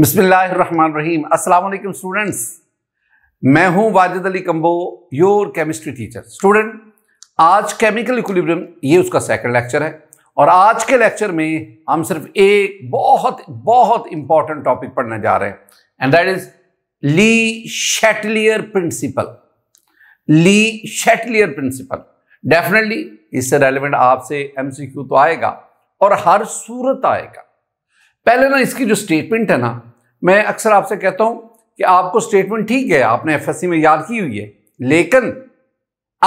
बिस्मिल्लाहिर्रहमानिर्रहीम अस्सलाम वालेकुम स्टूडेंट्स मैं हूं Wajid Ali Kamboh your chemistry teacher student आज केमिकल इक्विलिब्रियम ये उसका सेकंड लेक्चर है और आज के लेक्चर में हम सिर्फ एक बहुत बहुत इंपॉर्टेंट टॉपिक पढ़ने जा रहे हैं and that is Le Chatelier principle Le Chatelier principle definitely इससे रेलिवेंट आपसे क्यू तो आएगा और हर सूरत आएगा पहले ना इसकी जो स्टेटमेंट है ना मैं अक्सर आपसे कहता हूं कि आपको स्टेटमेंट ठीक है आपने एफ में याद की हुई है लेकिन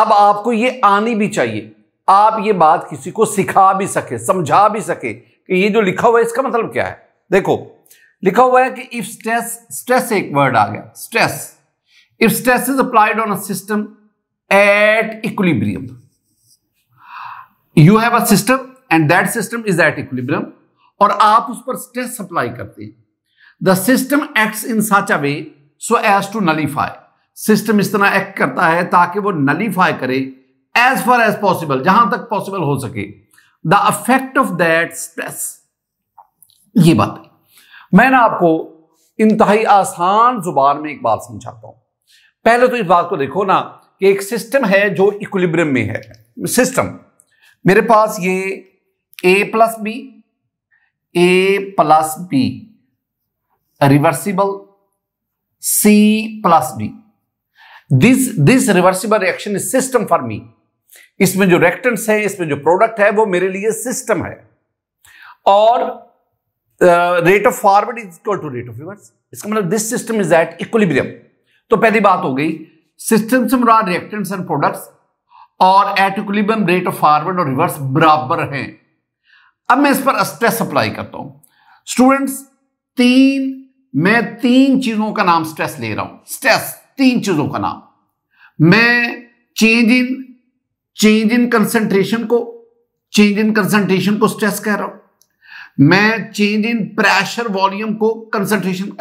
अब आपको ये आनी भी चाहिए आप ये बात किसी को सिखा भी सके समझा भी सके कि ये जो लिखा हुआ है इसका मतलब क्या है देखो लिखा हुआ है कि इफ स्ट्रेस स्ट्रेस एक वर्ड आ गया stress if stress is applied on a system at equilibrium you have a system and that system is at equilibrium और आप उस पर स्ट्रेस अप्लाई करते हैं the system acts in such a way so as to nullify system इस तरह act करता है ताकि वो नलीफाई करे एज फार एज पॉसिबल जहां तक पॉसिबल हो सके the affect of that stress ये बात है मैं ना आपको इंतहाई आसान जुबान में एक बात समझाता हूं पहले तो इस बात को देखो ना कि एक सिस्टम है जो इक्विलिब्रियम में है सिस्टम मेरे पास ये A plus B A plus B reversible C plus B. This, this reversible reaction is system for me. इसमें जो रेक्टेंट्स है इसमें जो प्रोडक्ट है वो मेरे लिए सिस्टम है और rate of forward is equal to rate of reverse इसका मतलब this system is at equilibrium तो पहली बात हो गई सिस्टम से मुराद रिएक्टेंट्स एंड प्रोडक्ट्स और at equilibrium rate of forward और रिवर्स बराबर हैं अब मैं इस पर स्ट्रेस अप्लाई करता हूं स्टूडेंट्स तीन मैं तीन चीजों का नाम स्ट्रेस ले रहा हूं स्ट्रेस तीन चीजों का नाम मैं change in change in concentration को चेंज इन कंसंट्रेशन को स्ट्रेस कह रहा हूं मैं चेंज इन प्रेशर वॉल्यूम को कंसंट्रेशन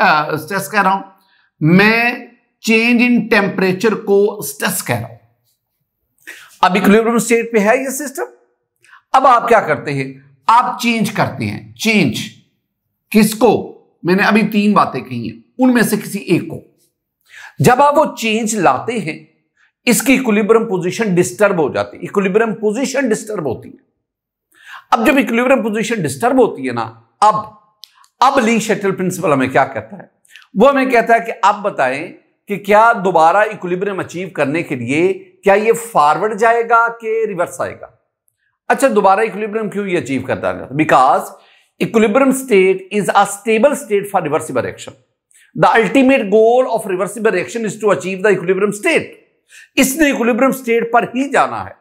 स्ट्रेस कह रहा हूं मैं चेंज इन टेम्परेचर को स्ट्रेस कह रहा हूं अब इक्विलिब्रियम स्टेट पे है ये सिस्टम अब आप क्या करते हैं आप चेंज करते हैं चेंज किसको मैंने अभी तीन बातें कही हैं उनमें से किसी एक को जब आप वो चेंज लाते हैं इसकी इक्विलिब्रियम पोजीशन डिस्टर्ब हो जाती है इक्विलिब्रियम पोजीशन डिस्टर्ब होती है अब जब इक्विलिब्रियम पोजीशन डिस्टर्ब होती है ना अब अब ली शटल प्रिंसिपल हमें क्या कहता है वो हमें कहता है कि आप बताएं कि क्या दोबारा इक्विलिब्रियम अचीव करने के लिए क्या ये फॉरवर्ड जाएगा कि रिवर्स आएगा अच्छा दोबारा इक्विलिब्रियम क्यों ये अचीव करता है because equilibrium state is a stable state for reversible reaction. The ultimate goal of reversible reaction is to achieve the equilibrium state. इसने इक्विलिब्रियम स्टेट पर ही जाना है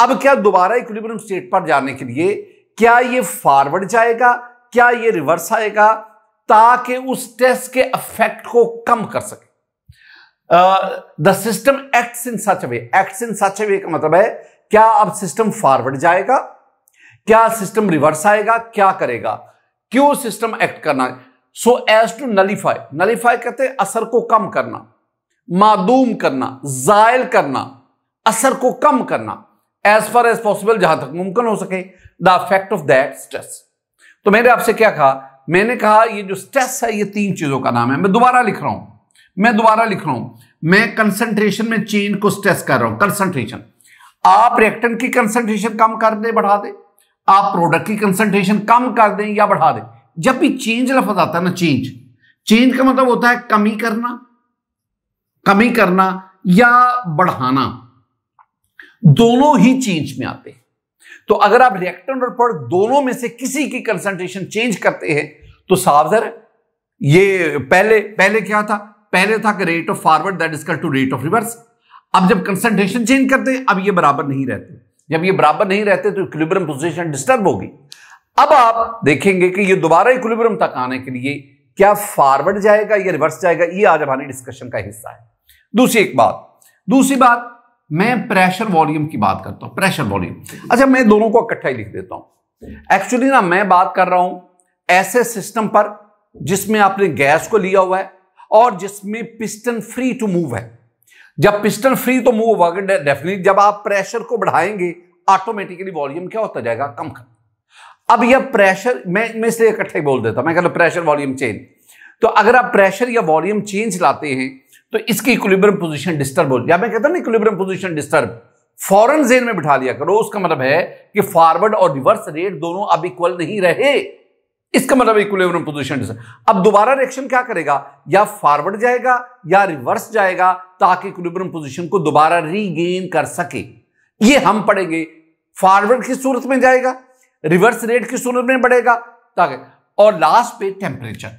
अब क्या दोबारा इक्विलिब्रियम स्टेट पर जाने के लिए क्या ये फॉरवर्ड जाएगा क्या ये रिवर्स आएगा ताकि उस टेस्ट के इफेक्ट को कम कर सके the system acts in such way acts in such way का मतलब है क्या अब सिस्टम फॉरवर्ड जाएगा क्या सिस्टम रिवर्स आएगा क्या करेगा क्यों सिस्टम एक्ट करना so as to nullify nullify कहते हैं असर को कम करना मादूम करना जायल करना असर को कम करना एज फार एज पॉसिबल जहां तक मुमकिन हो सके the affect of that stress तो मैंने आपसे क्या कहा मैंने कहा ये जो स्ट्रेस है ये तीन चीजों का नाम है मैं दोबारा लिख रहा हूं मैं दोबारा लिख रहा हूं मैं कंसंट्रेशन में चेन को स्ट्रेस कर रहा हूं कंसंट्रेशन आप रिएक्टेंट की कंसंट्रेशन कम कर दे बढ़ा दे आप प्रोडक्ट की कंसंट्रेशन कम कर दें या बढ़ा दें जब भी चेंज लफज आता है ना चेंज चेंज का मतलब होता है कमी करना कमी करना या बढ़ाना दोनों ही चेंज में आते हैं तो अगर आप रिएक्टेंट और पर दोनों में से किसी की कंसंट्रेशन चेंज करते हैं तो सावजर ये पहले पहले क्या था पहले था कि rate of forward that is equal to rate of reverse अब जब कंसंट्रेशन चेंज करते हैं अब ये बराबर नहीं रहते जब ये बराबर नहीं रहते तो इक्विलिब्रियम पोजीशन डिस्टर्ब होगी अब आप देखेंगे कि ये दोबारा इक्विलिब्रियम तक आने के लिए क्या फॉरवर्ड जाएगा या रिवर्स जाएगा ये आज हमारी डिस्कशन का हिस्सा है दूसरी एक बात दूसरी बात मैं प्रेशर वॉल्यूम की बात करता हूं प्रेशर वॉल्यूम अच्छा मैं दोनों को इकट्ठा ही लिख देता हूं एक्चुअली ना मैं बात कर रहा हूं ऐसे सिस्टम पर जिसमें आपने गैस को लिया हुआ है और जिसमें पिस्टन फ्री टू मूव है जब पिस्टन फ्री तो मूव होगा डेफिनेटली जब आप प्रेशर को बढ़ाएंगे ऑटोमेटिकली वॉल्यूम क्या होता जाएगा कम कर अब यह प्रेशर मैं मैं इसलिए ही बोल देता मैं कहता प्रेशर वॉल्यूम चेंज तो अगर आप प्रेशर या वॉल्यूम चेंज लाते हैं तो इसकी इक्विलिब्रियम पोजीशन डिस्टर्ब हो या मैं कहता ना इक्विलिब्रियम पोजीशन डिस्टर्ब फॉरन जेन में बिठा लिया करो उसका मतलब है कि फॉरवर्ड और रिवर्स रेट दोनों अब इक्वल नहीं रहे इसका मतलब इक्विलिब्रियम पोजीशन अब दोबारा रिएक्शन क्या करेगा या फॉरवर्ड जाएगा या रिवर्स जाएगा ताकि इक्विलिब्रियम पोजीशन को दोबारा रीगेन कर सके ये हम पढ़ेंगे फॉरवर्ड की सूरत में जाएगा रिवर्स रेट की सूरत में बढ़ेगा ताकि और लास्ट पे टेम्परेचर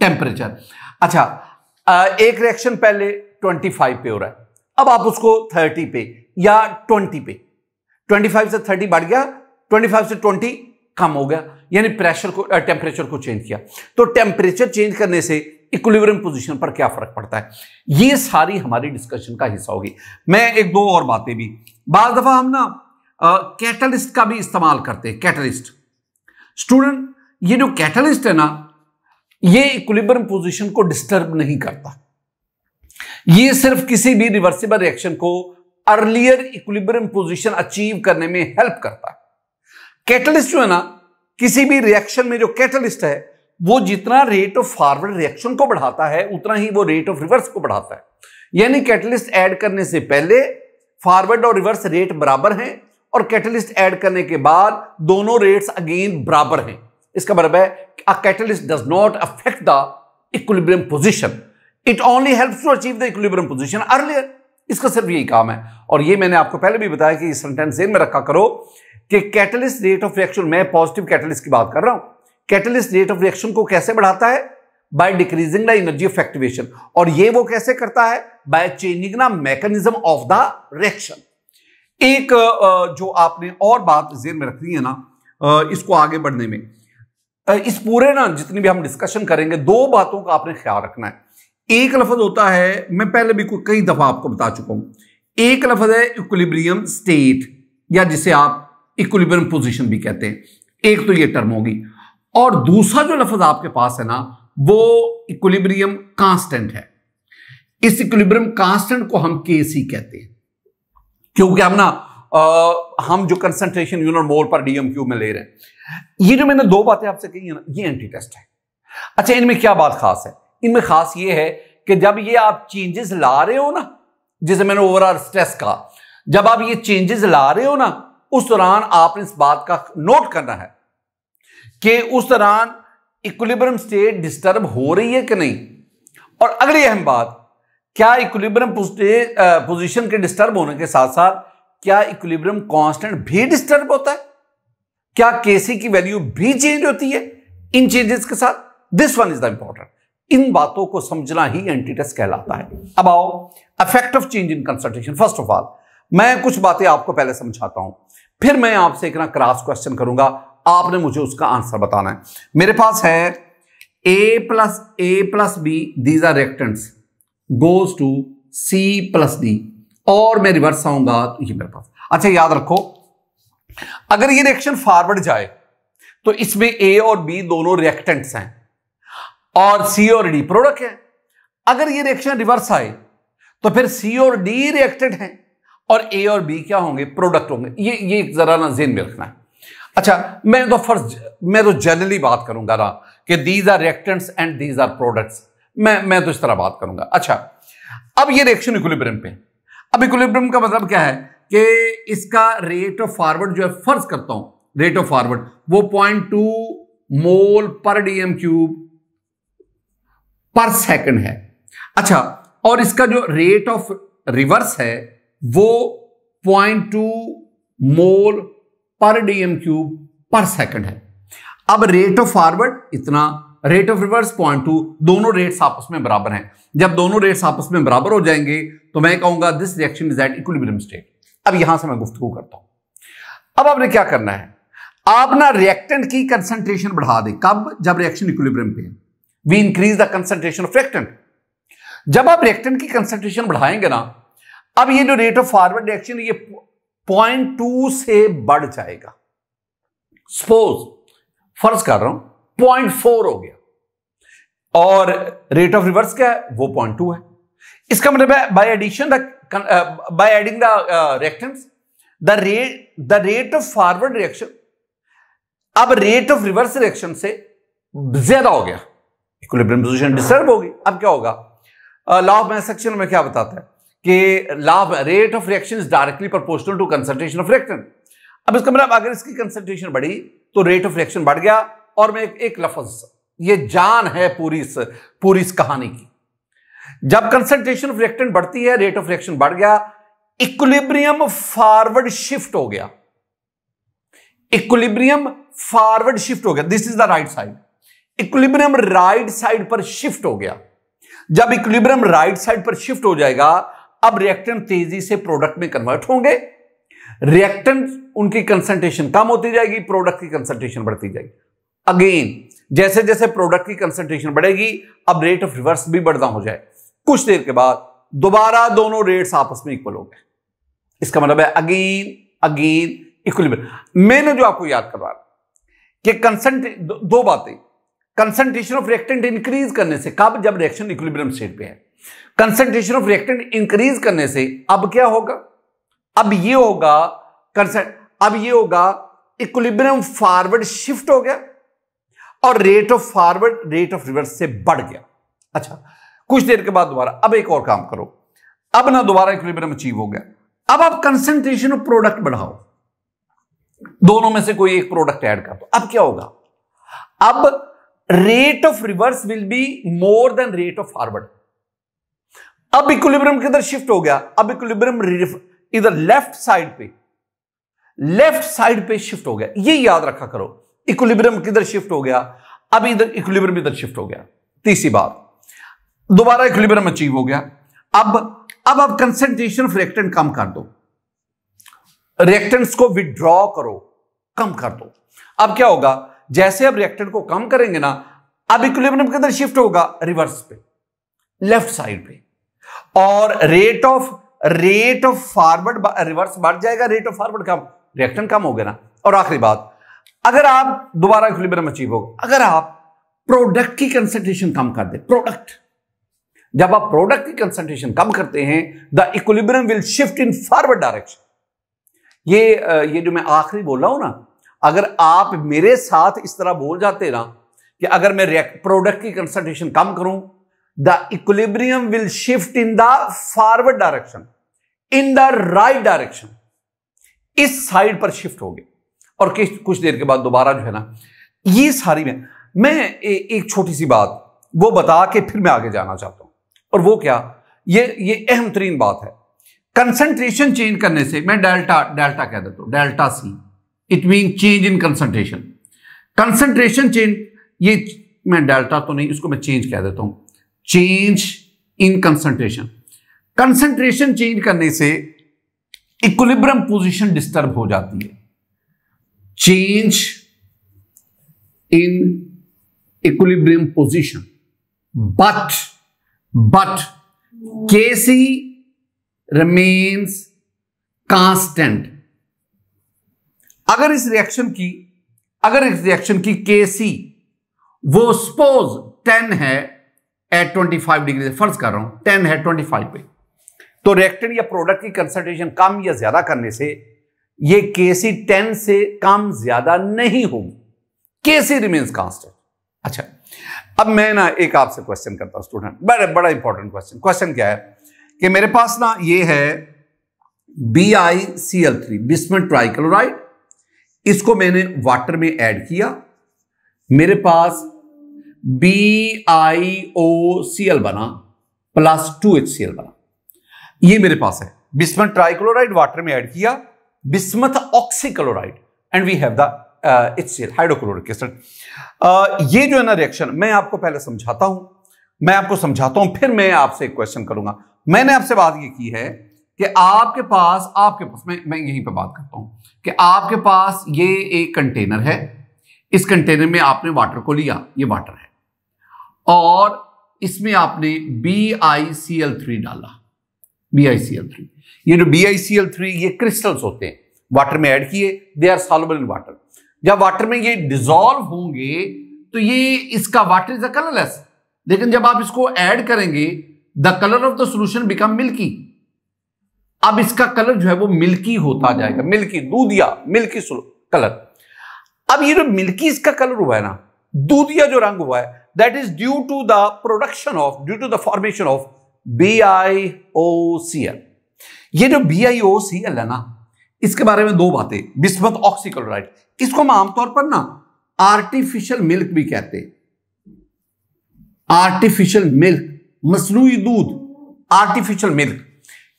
टेम्परेचर अच्छा एक रिएक्शन पहले फाइव पे हो रहा है अब आप उसको थर्टी पे या ट्वेंटी पे फाइव से थर्टी बढ़ गया फाइव से ट्वेंटी कम हो गया यानी प्रेशर को टेम्परेचर को चेंज किया तो टेम्परेचर चेंज करने से इक्विलिब्रियम पोजीशन पर क्या फर्क पड़ता है ये सारी हमारी डिस्कशन का हिस्सा होगी मैं एक दो और बातें भी बार दफा हम ना कैटलिस्ट का भी इस्तेमाल करते हैं कैटलिस्ट स्टूडेंट ये जो कैटलिस्ट है ना ये इक्विलिब्रियम पोजीशन को डिस्टर्ब नहीं करता ये सिर्फ किसी भी रिवर्सिबल रिएक्शन को अर्लियर इक्विलिब्रियम पोजीशन अचीव करने में हेल्प करता है कैटलिस्ट जो है ना किसी भी रिएक्शन में जो कैटलिस्ट है वो जितना रेट ऑफ फॉरवर्ड रिएक्शन को बढ़ाता है उतना ही वो रेट ऑफ रिवर्स को बढ़ाता है यानी कैटलिस्ट ऐड करने से पहले फॉरवर्ड और रिवर्स रेट बराबर हैं और कैटलिस्ट ऐड करने के बाद दोनों रेट्स अगेन बराबर हैं इसका मतलब है a catalyst does not affect the equilibrium position it only helps to achieve the equilibrium position earlier इसका सिर्फ यही काम है और ये मैंने आपको पहले भी बताया कि सेंटेंस में रखा करो कि कैटलिस्ट रेट ऑफ रिएक्शन मैं पॉजिटिव कैटलिस्ट की बात कर रहा हूं कैटलिस्ट रेट ऑफ रिएक्शन को कैसे बढ़ाता है by decreasing the energy of activation और ये वो कैसे करता है by changing the mechanism of the reaction एक जो आपने और बात जेर में रखनी है ना इसको आगे बढ़ने में इस पूरे ना जितनी भी हम डिस्कशन करेंगे दो बातों का आपने ख्याल रखना है एक लफज होता है मैं पहले भी कई दफा आपको बता चुका हूं एक लफज है इक्विलिब्रियम स्टेट या जिसे आप इक्विलिब्रियम पोजीशन भी कहते हैं एक तो ये टर्म होगी और दूसरा जो लफ्ज आपके पास है ना वो इक्विलिब्रियम कांस्टेंट है इस इक्विलिब्रियम कांस्टेंट को हम के सी कहते हैं क्योंकि हम ना आ, हम जो कंसंट्रेशन यूनिट मोल पर डीएम क्यू में ले रहे हैं ये जो मैंने दो बातें आपसे कही है ना ये एंटी टेस्ट है अच्छा इनमें क्या बात खास है इनमें खास ये है कि जब ये आप चेंजेस ला रहे हो ना जिसे मैंने ओवरऑल स्ट्रेस कहा जब आप ये चेंजेस ला रहे हो ना उस दौरान आपने इस बात का नोट करना है कि उस दौरान इक्विलिब्रियम स्टेट डिस्टर्ब हो रही है कि नहीं और अगली अहम बात क्या इक्विलिब्रियम पोजीशन के डिस्टर्ब होने के साथ साथ क्या इक्विलिब्रियम कांस्टेंट भी डिस्टर्ब होता है क्या केसी की वैल्यू भी चेंज होती है इन चेंजेस के साथ this one is the important इन बातों को समझना ही एंटी टेस्ट कहलाता है अब आओ affect of change in consultation first of all मैं कुछ बातें आपको पहले समझाता हूं फिर मैं आपसे एक ना क्रॉस क्वेश्चन करूंगा आपने मुझे उसका आंसर बताना है मेरे पास है A plus A plus B these are reactants goes to C plus D और मैं रिवर्स आऊंगा तो ये मेरे पास अच्छा याद रखो अगर ये रिएक्शन फॉरवर्ड जाए तो इसमें ए और बी दोनों रिएक्टेंट्स हैं और सी और डी प्रोडक्ट है अगर ये रिएक्शन रिवर्स आए तो फिर सी और डी रिएक्टेड हैं और ए और बी क्या होंगे प्रोडक्ट होंगे ये ये जरा ना जेन में रखना है अच्छा मैं तो फर्स्ट मैं तो जनरली बात करूंगा ना कि these are reactants and these are products मैं मैं तो इस तरह बात करूंगा अच्छा अब ये रिएक्शन इक्विलिब्रियम पे अब इक्विलिब्रियम का मतलब क्या है कि इसका रेट ऑफ फॉरवर्ड जो है फर्ज करता हूं रेट ऑफ फॉरवर्ड वो पॉइंट टू मोल पर डीएम क्यूब पर सेकेंड है अच्छा और इसका जो रेट ऑफ रिवर्स है वो पॉइंट टू मोल पर डीएम क्यूब पर सेकंड है अब रेट ऑफ फॉरवर्ड इतना rate of reverse point two दोनों रेट्स आपस में बराबर हैं जब दोनों रेट्स आपस में बराबर हो जाएंगे तो मैं कहूंगा this reaction is at equilibrium state अब यहां से मैं गुफ्तु करता हूं अब आपने क्या करना है आप ना रिएक्टेंट की कंसंट्रेशन बढ़ा दे कब जब रिएक्शन इक्विलिब्रियम पे है we increase the concentration of reactant जब आप रिएक्टेंट की कंसंट्रेशन बढ़ाएंगे ना अब ये जो रेट ऑफ फॉरवर्ड एक्शन ये पॉइंट टू से बढ़ जाएगा सपोज फर्ज कर रहा हूं पॉइंट फोर हो गया और रेट ऑफ रिवर्स क्या है वो पॉइंट टू है इसका मतलब by addition by adding the reactants the rate the rate of forward reaction अब रेट ऑफ रिवर्स रिएक्शन से ज्यादा हो गया इक्विलिब्रियम पोजीशन डिस्टर्ब होगी अब क्या होगा लॉ ऑफ सेक्शन में क्या बताता है कि लाभ rate of reaction is directly proportional to concentration of reactant अब इसका मतलब अगर इसकी कंसंट्रेशन बढ़ी तो रेट ऑफ रिएक्शन बढ़ गया और मैं एक, एक लफज ये जान है पूरी इस पूरी इस कहानी की जब कंसंट्रेशन ऑफ रिएक्टन बढ़ती है रेट ऑफ रिएक्शन बढ़ गया इक्विलिब्रियम फॉरवर्ड शिफ्ट हो गया इक्विलिब्रियम फॉरवर्ड शिफ्ट हो गया this is the right side equilibrium right side पर शिफ्ट हो गया जब इक्विलिब्रियम राइट साइड पर शिफ्ट हो जाएगा अब रिएक्टेंट तेजी से प्रोडक्ट में कन्वर्ट होंगे रिएक्टेंट उनकी कंसंट्रेशन कम होती जाएगी प्रोडक्ट की कंसंट्रेशन बढ़ती जाएगी अगेन जैसे जैसे प्रोडक्ट की कंसंट्रेशन बढ़ेगी अब रेट ऑफ रिवर्स भी बढ़ना हो जाए कुछ देर के बाद दोबारा दोनों रेट्स आपस में इक्वल हो गए इसका मतलब है अगेन अगेन इक्वलिब्रियम मैंने जो आपको याद करवा कि कंसंट्रे दो, दो बातें कंसंट्रेशन ऑफ रिएक्टेंट इंक्रीज करने से कब जब रिएक्शन इक्विलिब्रियम स्टेट पे है कंसेंट्रेशन ऑफ रिएक्टेंट इंक्रीज करने से अब क्या होगा अब ये होगा कंसेंट अब ये होगा इक्विलिब्रियम फॉरवर्ड शिफ्ट हो गया और rate of forward rate of reverse से बढ़ गया अच्छा कुछ देर के बाद दोबारा अब एक और काम करो अब ना दोबारा इक्विलिब्रियम अचीव हो गया अब आप कंसेंट्रेशन ऑफ प्रोडक्ट बढ़ाओ दोनों में से कोई एक प्रोडक्ट ऐड कर दो अब क्या होगा अब rate of reverse will be more than rate of forward अब इक्विलिब्रियम किधर शिफ्ट हो गया अब इक्विलिब्रियम इधर लेफ्ट साइड पे लेफ्ट साइड पे शिफ्ट हो गया ये याद रखा करो इक्विलिब्रियम किधर शिफ्ट हो गया अब इधर इक्विलिब्रियम इधर शिफ्ट हो गया तीसरी बात दोबारा इक्विलिब्रियम अचीव हो गया अब अब आप कंसेंट्रेशन ऑफ रिएक्टेंट कम कर दो रिएक्टेंट्स को विड्रॉ करो कम कर दो अब क्या होगा जैसे अब रिएक्टेंट को कम करेंगे ना अब इक्विलिब्रियम किधर शिफ्ट होगा रिवर्स पे लेफ्ट साइड पे और rate of rate of forward reverse बढ़ जाएगा रेट ऑफ फॉरवर्ड कम रिएक्शन कम हो गया ना और आखिरी बात अगर आप दोबारा इक्विलिब्रियम अचीव हो अगर आप प्रोडक्ट की कंसंट्रेशन कम कर दे प्रोडक्ट जब आप प्रोडक्ट की कंसंट्रेशन कम करते हैं the equilibrium will shift in forward direction ये ये जो मैं आखिरी बोल रहा हूं ना अगर आप मेरे साथ इस तरह बोल जाते ना कि अगर मैं प्रोडक्ट की कंसंट्रेशन कम करूं the equilibrium will shift in the forward direction in the right direction इस साइड पर शिफ्ट हो गए और किस कुछ देर के बाद दोबारा जो है ना ये सारी में मैं ए, एक छोटी सी बात वो बता के फिर मैं आगे जाना चाहता हूं और वो क्या ये ये अहम तरीन बात है कंसंट्रेशन चेंज करने से मैं डेल्टा डेल्टा कह देता हूं delta C it mean change in concentration concentration change ये मैं डेल्टा तो नहीं इसको मैं चेंज कह देता हूं change in concentration concentration change करने से इक्विलिब्रियम पोजीशन डिस्टर्ब हो जाती है change in equilibrium position but but Kc remains constant अगर इस रिएक्शन की अगर इस रिएक्शन की केसी वो सपोज टेन है एट ट्वेंटी फाइव डिग्री फर्ज कर रहा हूं टेन है ट्वेंटी फाइव पे तो रिएक्टेंट या प्रोडक्ट की कंसंट्रेशन कम या ज्यादा करने से ये केसी टेन से कम ज्यादा नहीं होगी केसी रिमेन्स कांस्टेंट अच्छा अब मैं ना एक आपसे क्वेश्चन करता हूं स्टूडेंट बड़ा बड़ा इंपॉर्टेंट क्वेश्चन क्वेश्चन क्या है कि मेरे पास ना ये है B I C L three bismuth trichloride इसको मैंने वाटर में ऐड किया मेरे पास B I O C L बना plus two H C L बना ये मेरे पास है बिस्मत ट्राइक्लोराइड वाटर में ऐड किया bismuth oxychloride and we have the H C L hydrochloric acid ये जो है ना रिएक्शन मैं आपको पहले समझाता हूं मैं आपको समझाता हूं फिर मैं आपसे एक क्वेश्चन करूंगा मैंने आपसे बात ये की है कि आपके पास आपके पास मैं मैं यहीं पे बात करता हूं कि आपके पास ये एक कंटेनर है इस कंटेनर में आपने वाटर को लिया ये वाटर है और इसमें आपने B I C L three डाला B I C L three ये जो B I C L three ये क्रिस्टल्स होते हैं वाटर में ऐड किए they are soluble in water जब वाटर में ये डिजोल्व होंगे तो ये इसका वाटर इज अ कलरलेस लेकिन जब आप इसको ऐड करेंगे the colour of the solution become milky अब इसका कलर जो है वो मिल्की होता जाएगा मिल्की दूधिया मिल्की कलर अब ये जो मिल्की इसका कलर हुआ है ना दूधिया जो रंग हुआ है that is due to the production of, due to the formation of BiOCl. ये जो BiOCl है ना इसके बारे में दो बातें बिस्मत ऑक्सीक्लोराइड इसको हम आमतौर पर ना आर्टिफिशियल मिल्क भी कहते आर्टिफिशियल मिल्क मसनू दूध artificial milk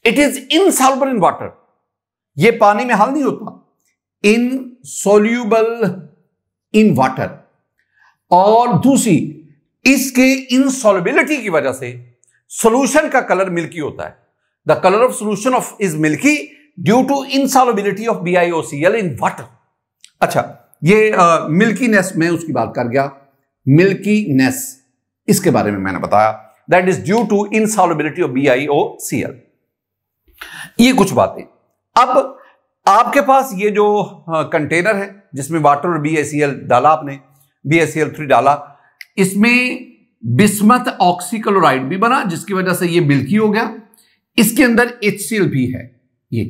it is in insoluble in water ये पानी में हल नहीं होता इन सोल्यूबल इन वाटर और दूसरी इसके इनसॉल्बिलिटी की वजह से सोल्यूशन का कलर मिल्की होता है the colour of solution of is milky due to insolubility of B I O C L in water अच्छा ये मिल्कीनेस में उसकी बात कर गया मिल्कीनेस इसके बारे में मैंने बताया that is due to insolubility of B I O C L ये कुछ बातें अब आपके पास ये जो कंटेनर है जिसमें वाटर और बी डाला आपने बी थ्री डाला इसमें बिस्मत ऑक्सीक्लोराइड भी बना जिसकी वजह से ये बिल्की हो गया इसके अंदर एच भी है ये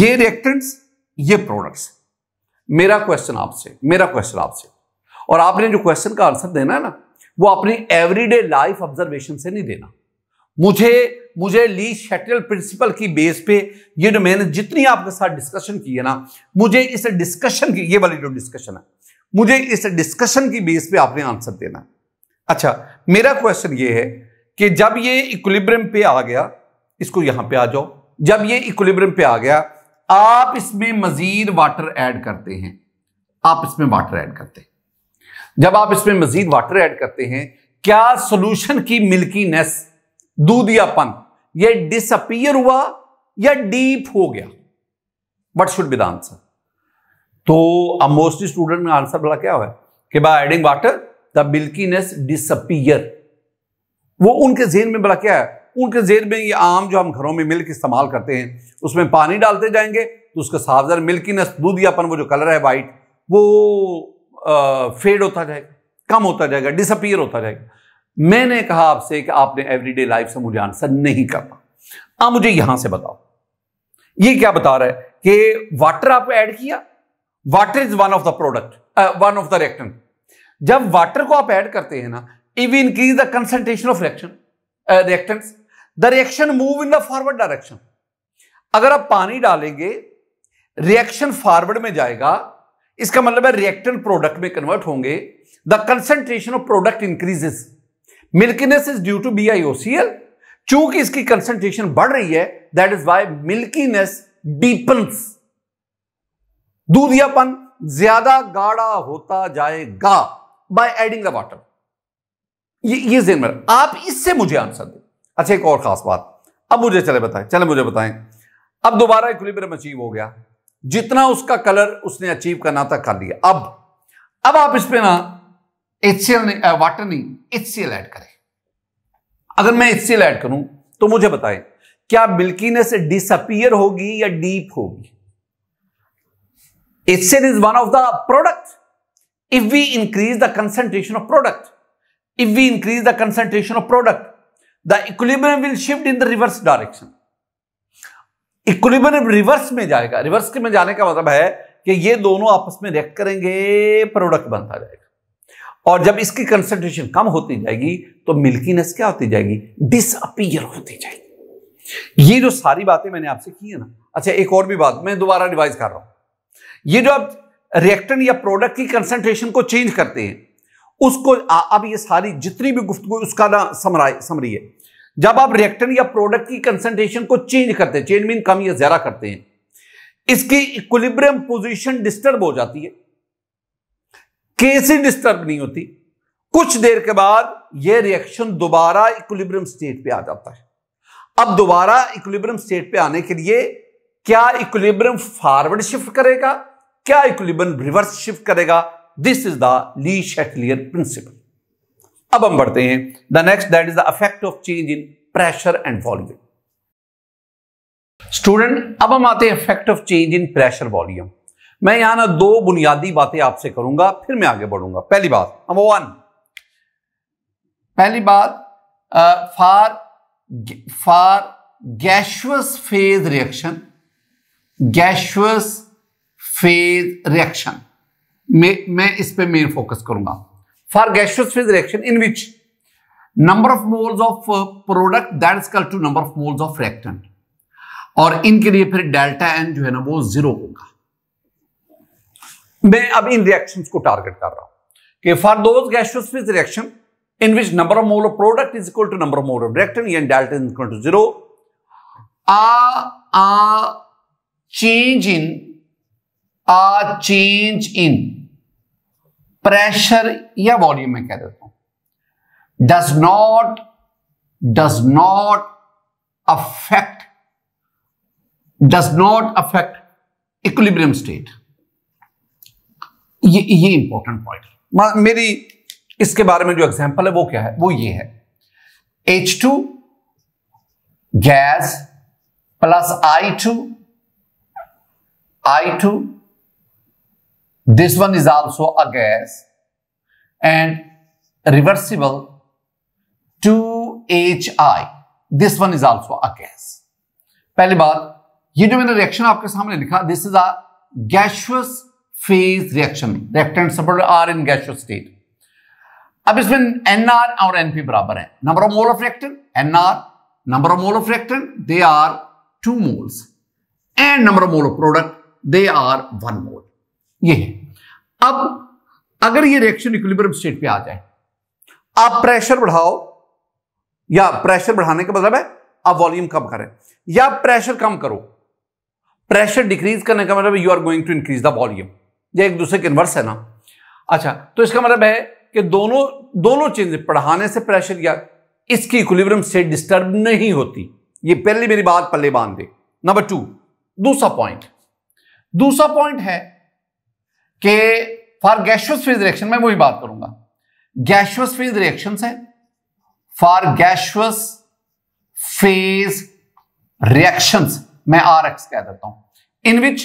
ये रिएक्टेंट्स ये प्रोडक्ट्स मेरा क्वेश्चन आपसे मेरा क्वेश्चन आपसे और आपने जो क्वेश्चन का आंसर देना है ना वो अपनी एवरीडे लाइफ ऑब्जर्वेशन से नहीं देना मुझे मुझे ली शेटल प्रिंसिपल की बेस पे ये जो मैंने जितनी आपके साथ डिस्कशन की है ना मुझे इस डिस्कशन की ये वाली जो डिस्कशन है मुझे इस डिस्कशन की बेस पे आपने आंसर देना अच्छा मेरा क्वेश्चन ये है कि जब ये इक्विलिब्रियम पे आ गया इसको यहां पे आ जाओ जब ये इक्विलिब्रियम पे आ गया आप इसमें मजीद वाटर ऐड करते हैं आप इसमें वाटर ऐड करते हैं जब आप इसमें मजीद वाटर ऐड करते हैं क्या सोल्यूशन की मिल्कीनेस दूध या पन यह डिसअपियर हुआ या डीप हो गया what should be the answer तो अब मोस्टली स्टूडेंट में आंसर बड़ा क्या हुआ कि by adding water the milkiness disappear वो उनके जेन में बड़ा क्या है उनके जेन में ये आम जो हम घरों में मिल्क इस्तेमाल करते हैं उसमें पानी डालते जाएंगे तो उसका साफजर मिल्कीनेस यापन वो जो कलर है वाइट वो आ, फेड होता जाएगा कम होता जाएगा डिसअपियर होता जाएगा मैंने कहा आपसे कि आपने एवरीडे लाइफ से मुझे आंसर नहीं करना आप मुझे यहां से बताओ ये क्या बता रहा है कि वाटर आपको ऐड किया water is one of the product one of the reactant जब वाटर को आप ऐड करते हैं ना we increase the concentration of reaction reactants the reaction move in the forward direction अगर आप पानी डालेंगे रिएक्शन फॉरवर्ड में जाएगा इसका मतलब है रिएक्टेंट प्रोडक्ट में कन्वर्ट होंगे the concentration of product increases milkiness is due to B I L चूंकि इसकी कंसेंट्रेशन बढ़ रही है that is why milkiness deepens दूधियापन ज्यादा गाढ़ा होता जाएगा बाय एडिंग द वाटर ये ये जेन में आप इससे मुझे आंसर दें अच्छा एक और खास बात अब मुझे चले बताएं चले मुझे बताएं अब दोबारा इक्विलिब्रियम अचीव हो गया जितना उसका कलर उसने अचीव करना था कर लिया अब अब आप इस पे ना एच वाटर नहीं एच ऐड करें अगर मैं एच ऐड करूं तो मुझे बताएं क्या मिल्कीनेस डिसअपियर होगी या डीप होगी Acid is one of the product. If we increase the concentration of product, if we increase the concentration of product, the equilibrium will shift in the reverse direction. Equilibrium reverse में जाएगा reverse में जाने का मतलब है कि ये दोनों आपस में रिएक्ट करेंगे प्रोडक्ट बनता जाएगा और जब इसकी कंसेंट्रेशन कम होती जाएगी तो मिल्कीनेस क्या होती जाएगी डिसअपियर होती जाएगी ये जो सारी बातें मैंने आपसे की है ना अच्छा एक और भी बात मैं दोबारा रिवाइज कर रहा हूं ये जो आप रिएक्टेंट या प्रोडक्ट की कंसंट्रेशन को चेंज करते हैं उसको अब ये सारी जितनी भी गुफ्तु उसका ना समरा समरी है जब आप रिएक्टेंट या प्रोडक्ट की कंसंट्रेशन को चेंज करते हैं चेंज मीन कम या ज्यादा करते हैं इसकी इक्विलिब्रियम पोजीशन डिस्टर्ब हो जाती है केसी डिस्टर्ब नहीं होती कुछ देर के बाद यह रिएक्शन दोबारा इक्विलिब्रियम स्टेट पे आ जाता है अब दोबारा इक्विलिब्रियम स्टेट पे आने के लिए क्या इक्विलिब्रियम फॉरवर्ड शिफ्ट करेगा क्या इक्विलिब्रियम रिवर्स शिफ्ट करेगा this is the Le Chatelier principle अब हम बढ़ते हैं the next that is the affect of change in pressure and volume student अब हम आते हैं effect of change in pressure volume मैं यहां ना दो बुनियादी बातें आपसे करूंगा फिर मैं आगे बढ़ूंगा पहली बात नंबर वन पहली बात for for gaseous phase reaction gaseous phase reaction मैं इस पे मेन फोकस करूंगा for gaseous phase reaction in which number of moles of product that is equal to number of moles of reactant और इनके लिए फिर डेल्टा एन जो है ना वो जीरो होगा मैं अब इन रिएक्शन को टारगेट कर रहा हूं कि for those gaseous phase reaction in which number of mole of product is equal to number of mole of reactant and delta is equal to zero are uh, change in ah change in pressure या volume में कह देता हूं does not does not affect does not affect equilibrium state ये ये important point मेरी इसके बारे में जो एग्जांपल है वो क्या है वो ये है H2 gas plus I2 I2. This one is also a gas and reversible 2HI. This one is also a gas. पहली बात ये जो मैंने रिएक्शन आपके सामने लिखा this is a gaseous phase reaction reactant support are in gaseous state अब इसमें एनआर और एनपी बराबर है number of mole of reactant NR number of mole of reactant they are two moles and number of mole of product they are one mole ये है अब अगर ये रिएक्शन इक्विलिब्रियम स्टेट पे आ जाए आप प्रेशर बढ़ाओ या प्रेशर बढ़ाने का मतलब है आप वॉल्यूम कम करें या प्रेशर कम करो प्रेशर डिक्रीज करने का मतलब you are going to increase the volume ये एक दूसरे के इन्वर्स है ना अच्छा तो इसका मतलब है कि दोनों दोनों चीजें पढ़ाने से प्रेशर या इसकी इक्विलिब्रियम स्टेट डिस्टर्ब नहीं होती ये पहली मेरी बात पल्ले बांध दे नंबर टू दूसरा पॉइंट दूसरा पॉइंट है कि फॉर गैशियस फेज रिएक्शन में वही बात करूंगा गैशियस फेज रिएक्शन है फॉर गैशियस फेज रिएक्शन मैं एक्स कह देता हूं in which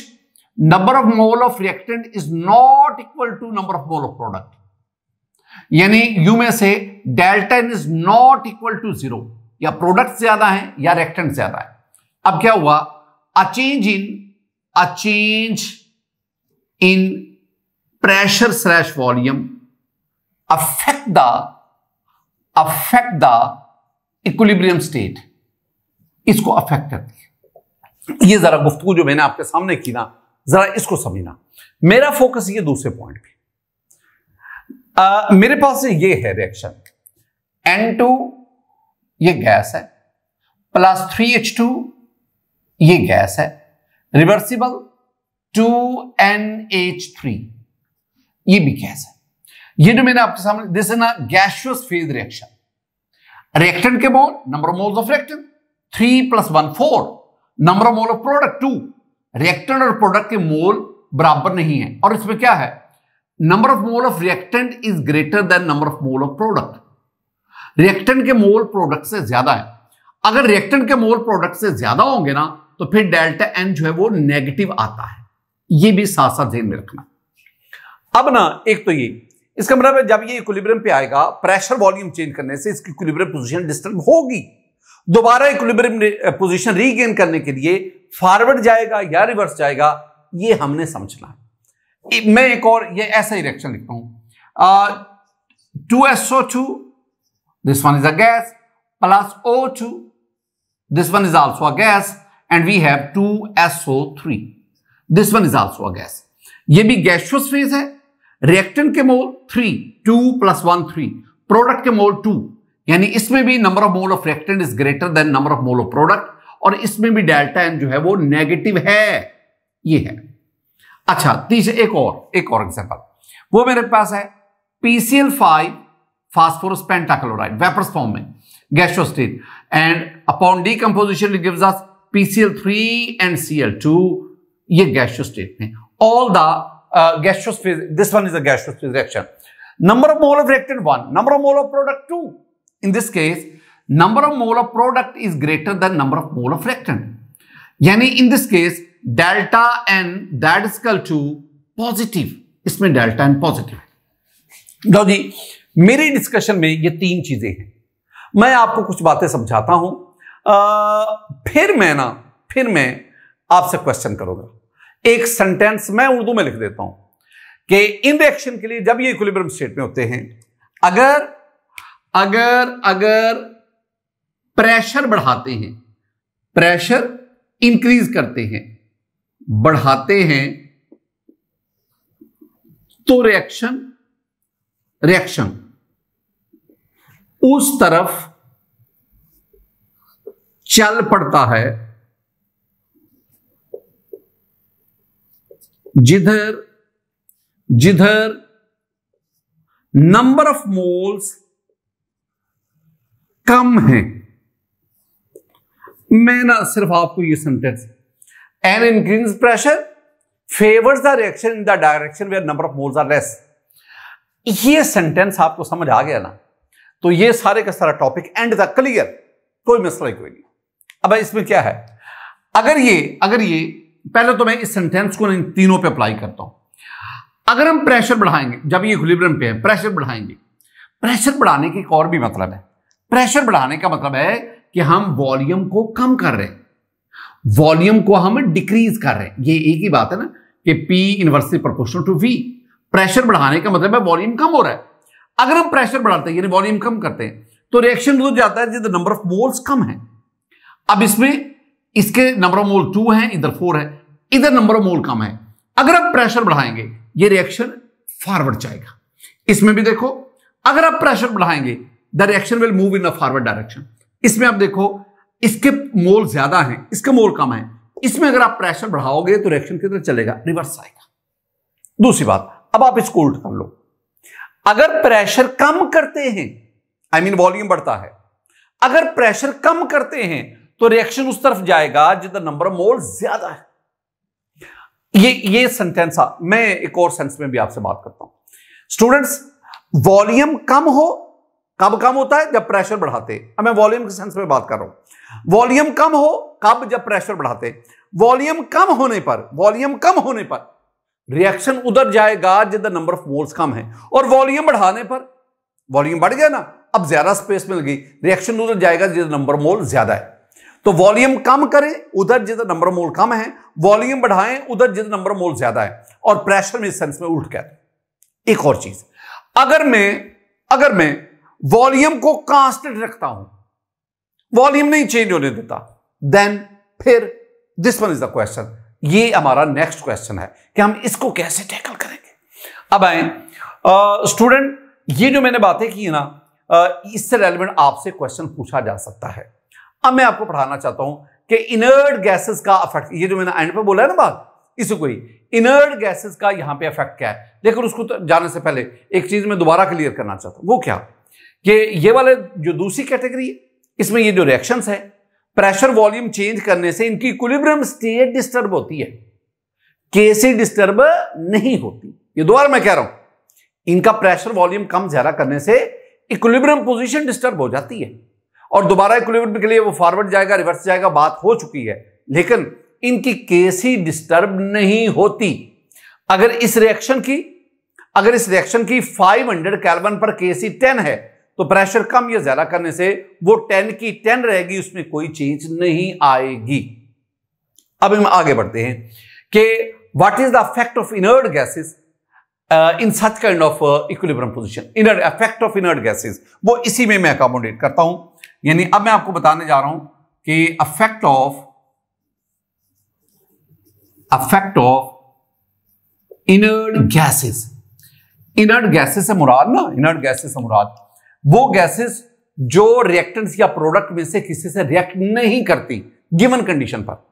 number of mole of reactant is not equal to number of mole of product यानी यू में से delta n is not equal to zero या प्रोडक्ट ज्यादा है या रिएक्टेंट ज्यादा है अब क्या हुआ a change in a change in pressure slash volume affect the affect the equilibrium state इसको अफेक्ट करती है ये जरा गुफ्तु जो मैंने आपके सामने की ना जरा इसको समझना मेरा फोकस ये दूसरे पॉइंट पे मेरे पास ये है रिएक्शन एन टू ये गैस है प्लस थ्री एच टू ये गैस है reversible to N H three ये भी गैस है ये जो मैंने आपके सामने this is gaseous phase reaction reactant के mole number of moles of reactant three plus one four number of mole of product two reactant और प्रोडक्ट के मोल बराबर नहीं है और इसमें क्या है number of mole of reactant is greater than number of mole of product reactant के मोल प्रोडक्ट से ज्यादा है अगर रिएक्टेंट के मोल प्रोडक्ट से ज्यादा होंगे ना तो फिर डेल्टा एन जो है वो नेगेटिव आता है ये भी साथ साथ ध्यान में रखना अब ना एक तो ये इसका मतलब जब ये इक्विलिब्रियम पे आएगा प्रेशर वॉल्यूम चेंज करने से इसकी इक्विलिब्रियम पोजीशन डिस्टर्ब होगी दोबारा इक्विलिब्रियम पोजीशन रीगेन करने के लिए फॉरवर्ड जाएगा या रिवर्स जाएगा ये हमने समझना है मैं एक और ये ऐसा ही रिएक्शन लिखता हूं two S O two this one is a gas plus O two this one is also a gas and we have two have 2SO3 this one is also a gas ये भी gaseous phase है reactant के mole three two plus one three product के mole two यानी इसमें भी number of mole of reactant is greater than number of mole of product और इसमें भी डेल्टा एन जो है वो नेगेटिव है ये है अच्छा तीसरे एक और एक और एग्जाम्पल वो मेरे पास है PCL five phosphorus pentachloride vapours form में gaseous state and upon decomposition gives PCl3 and Cl2, ये gaseous state में. All the uh, gaseous phase, this one is a gaseous phase reaction. Number of mole of reactant 1, number of mole of product 2. In this case, number of mole of product is greater than number of mole of reactant. यानी in this case, delta n that is equal to positive. इसमें delta n positive है. जी मेरी discussion में ये तीन चीजें हैं मैं आपको कुछ बातें समझाता हूं फिर मैं ना फिर मैं आपसे क्वेश्चन करूंगा एक सेंटेंस मैं उर्दू में लिख देता हूं कि इन रिएक्शन के लिए जब ये इक्विलिब्रियम स्टेट में होते हैं अगर अगर अगर प्रेशर बढ़ाते हैं प्रेशर इंक्रीज करते हैं बढ़ाते हैं तो रिएक्शन रिएक्शन उस तरफ चल पड़ता है जिधर जिधर नंबर ऑफ मोल्स कम है मैं ना सिर्फ आपको ये sentence an increase pressure favours the reaction in the direction where number of moles are less ये सेंटेंस आपको समझ आ गया ना तो ये सारे का सारा टॉपिक एंड द क्लियर कोई मसला ही कोई नहीं अब इसमें क्या है अगर ये अगर ये पहले तो मैं इस सेंटेंस को इन तीनों पे अप्लाई करता हूं अगर हम प्रेशर बढ़ाएंगे जब ये इक्विलिब्रियम पे है प्रेशर बढ़ाएंगे प्रेशर बढ़ाने के एक और भी मतलब है प्रेशर बढ़ाने का मतलब है कि हम वॉल्यूम को कम कर रहे हैं वॉल्यूम को हम डिक्रीज कर रहे हैं ये एक ही बात है ना कि P inversely proportional to V pressure बढ़ाने का मतलब है वॉल्यूम कम हो रहा है अगर हम प्रेशर बढ़ाते हैं यानी वॉल्यूम कम करते हैं तो रिएक्शन रुक जाता है जिस नंबर ऑफ मोल्स कम है अब इसमें इसके नंबर ऑफ मोल टू है इधर फोर है इधर नंबर ऑफ मोल कम है अगर आप प्रेशर बढ़ाएंगे ये रिएक्शन फॉरवर्ड जाएगा इसमें भी देखो अगर आप प्रेशर बढ़ाएंगे the reaction will move in a forward direction इसमें आप देखो इसके मोल ज्यादा हैं इसके मोल कम है इसमें अगर आप प्रेशर बढ़ाओगे तो रिएक्शन किधर चलेगा रिवर्स आएगा दूसरी बात अब आप इसको उल्ट कर लो अगर प्रेशर कम करते हैं आई मीन वॉल्यूम बढ़ता है अगर प्रेशर कम करते हैं तो रिएक्शन उस तरफ जाएगा जिधर नंबर मोल ज्यादा है ये ये सेंटेंस मैं एक और सेंस में भी आपसे बात करता हूं स्टूडेंट्स वॉल्यूम कम हो कब कम होता है जब प्रेशर बढ़ाते मैं वॉल्यूम के सेंस में बात कर रहा हूं वॉल्यूम कम हो कब जब प्रेशर बढ़ाते वॉल्यूम कम होने पर वॉल्यूम कम होने पर रिएक्शन उधर जाएगा जिधर नंबर ऑफ मोल्स कम है और वॉल्यूम बढ़ाने पर वॉल्यूम बढ़ गया ना अब ज्यादा स्पेस मिल गई रिएक्शन उधर जाएगा जिधर नंबर मोल ज्यादा है तो वॉल्यूम कम करें उधर जिधर नंबर मोल कम है वॉल्यूम बढ़ाएं उधर जिधर नंबर मोल ज्यादा है और प्रेशर में सेंस में उल्ट कहते एक और चीज अगर मैं अगर मैं वॉल्यूम को कांस्टेंट रखता हूं वॉल्यूम नहीं चेंज होने देता देन फिर this one is the question ये हमारा नेक्स्ट क्वेश्चन है कि हम इसको कैसे टैकल करेंगे अब आए स्टूडेंट ये जो मैंने बातें की ना इससे रेलिवेंट आपसे क्वेश्चन पूछा जा सकता है अब मैं आपको पढ़ाना चाहता हूं कि इनर्ड गैसेस का अफेक्ट ये जो मैंने एंड पे बोला है ना बात इसी को ही गैसेस का यहां पे इफेक्ट क्या है लेकिन उसको तो जाने से पहले एक चीज मैं दोबारा क्लियर करना चाहता हूं वो क्या कि ये वाले जो दूसरी कैटेगरी है इसमें ये जो रिएक्शन है प्रेशर वॉल्यूम चेंज करने से इनकी इक्विलिब्रियम स्टेट डिस्टर्ब होती है केसी डिस्टर्ब नहीं होती ये दोबारा मैं कह रहा हूं इनका प्रेशर वॉल्यूम कम ज्यादा करने से इक्विलिब्रियम पोजीशन डिस्टर्ब हो जाती है और दोबारा इक्विलिब्रियम के लिए वो फॉरवर्ड जाएगा रिवर्स जाएगा बात हो चुकी है लेकिन इनकी केस ही डिस्टर्ब नहीं होती अगर इस रिएक्शन की अगर इस रिएक्शन की 500 हंड्रेड कैलवन पर केसी टेन है तो प्रेशर कम या ज्यादा करने से वो 10 की 10 रहेगी उसमें कोई चेंज नहीं आएगी अब हम आगे बढ़ते हैं कि what is the effect of inert gases in such kind of equilibrium position inert affect of inert gases वो इसी में मैं अकोमोडेट करता हूं यानी अब मैं आपको बताने जा रहा हूं कि affect of affect of inert gases inert gases से मुराद ना इनर्ट गैसेस से मुराद वो गैसेस जो रिएक्टेंट्स या प्रोडक्ट में से किसी से रिएक्ट नहीं करती गिवन कंडीशन पर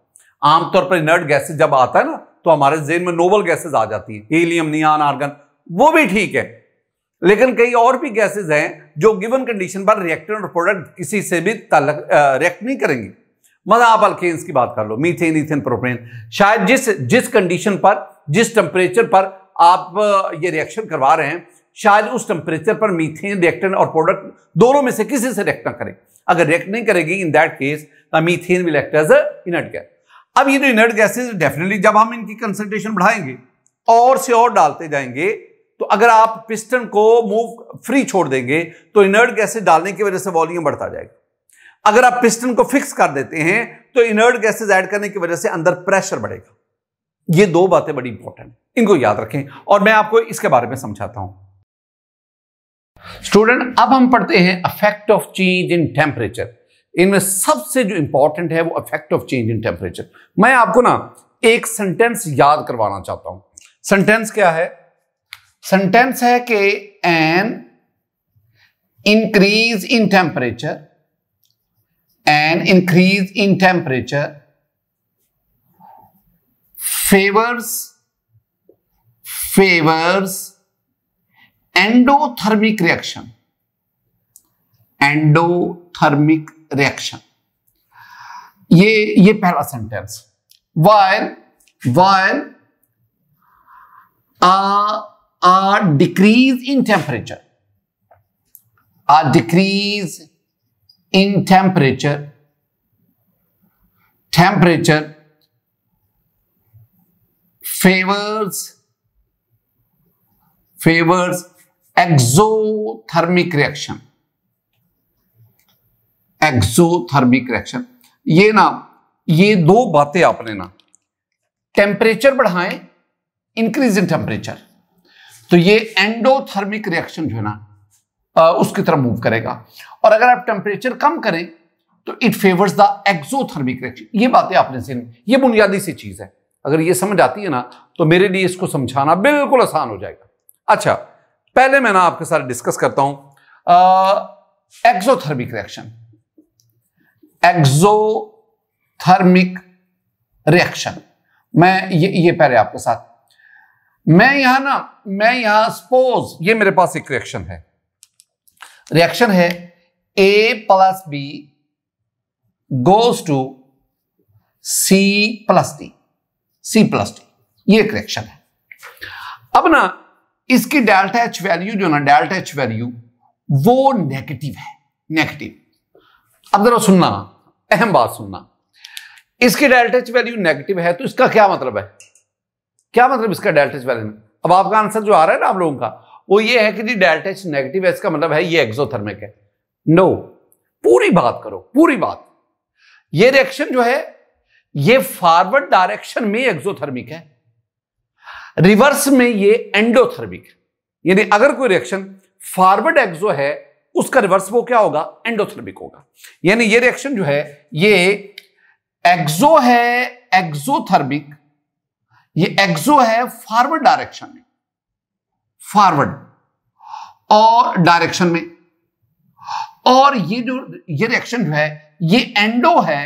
आमतौर पर इनर्ट गैसेस जब आता है ना तो हमारे जेन में नोबल गैसेस आ जाती है एलियम नियान आर्गन वो भी ठीक है लेकिन कई और भी गैसेज हैं जो गिवन कंडीशन पर रिएक्टेंट और प्रोडक्ट किसी से भी तलक रिएक्ट नहीं करेंगी मतलब आप अल्केन्स की बात कर लो मीथेन इथेन प्रोपेन शायद जिस जिस कंडीशन पर जिस टेम्परेचर पर आप ये रिएक्शन करवा रहे हैं शायद उस टेम्परेचर पर मीथेन रिएक्टेंट और प्रोडक्ट दोनों में से किसी से रिएक्ट ना करें अगर रिएक्ट नहीं करेगी in that case methane will act as a inert gas अब ये जो इनर्ट गैसेज डेफिनेटली जब हम इनकी कंसेंट्रेशन बढ़ाएंगे और से और डालते जाएंगे तो अगर आप पिस्टन को मूव फ्री छोड़ देंगे तो इनर्ट गैसेज डालने की वजह से वॉल्यूम बढ़ता जाएगा अगर आप पिस्टन को फिक्स कर देते हैं तो इनर्ट गैसेज ऐड करने की वजह से अंदर प्रेशर बढ़ेगा ये दो बातें बड़ी इंपॉर्टेंट इनको याद रखें और मैं आपको इसके बारे में समझाता हूं स्टूडेंट अब हम पढ़ते हैं affect of change in temperature इनमें सबसे जो इंपॉर्टेंट है वो affect of change in temperature मैं आपको ना एक सेंटेंस याद करवाना चाहता हूं सेंटेंस क्या है सेंटेंस है कि an increase in temperature an increase in temperature favours favours endothermic reaction endothermic reaction ये ये पहला sentence where uh a decrease in temperature, a decrease in temperature, temperature favors favors exothermic reaction exothermic reaction ये ना ये दो बातें आपने ना टेम्परेचर बढ़ाएं इंक्रीज इन टेम्परेचर तो ये एंडोथर्मिक रिएक्शन जो है ना उसकी तरफ मूव करेगा और अगर आप टेम्परेचर कम करें तो it favours the exothermic reaction ये बातें आपने सीन ये बुनियादी सी चीज है अगर ये समझ आती है ना तो मेरे लिए इसको समझाना बिल्कुल आसान हो जाएगा अच्छा पहले मैं ना आपके साथ डिस्कस करता हूं एक्सोथर्मिक रिएक्शन एक्सोथर्मिक रिएक्शन मैं ये ये पहले आपके साथ मैं यहां ना मैं यहां सपोज ये मेरे पास एक रिएक्शन है रिएक्शन है A plus B goes to C plus D C plus D ये एक रिएक्शन है अब ना इसकी डेल्टा एच वैल्यू जो ना डेल्टा एच वैल्यू वो नेगेटिव है नेगेटिव अब जरा सुनना अहम बात सुनना इसकी डेल्टा एच वैल्यू नेगेटिव है तो इसका क्या मतलब है क्या मतलब इसका डेल्टेज वैलेंस अब आपका आंसर जो आ रहा है ना आप लोगों का वो ये है कि जी नेगेटिव है इसका मतलब है ये एक्सोथर्मिक है नो no. पूरी बात करो पूरी बात ये रिएक्शन जो है ये फॉरवर्ड डायरेक्शन में एक्सोथर्मिक है रिवर्स में ये एंडोथर्मिक है यानी अगर कोई रिएक्शन फॉरवर्ड एक्सो है उसका रिवर्स वो क्या होगा एंडोथर्मिक होगा यानी ये रिएक्शन जो है ये एक्सो है एक्सोथर्मिक ये एक्सो है फॉरवर्ड डायरेक्शन में फॉरवर्ड और डायरेक्शन में और ये जो ये रिएक्शन जो है ये एंडो है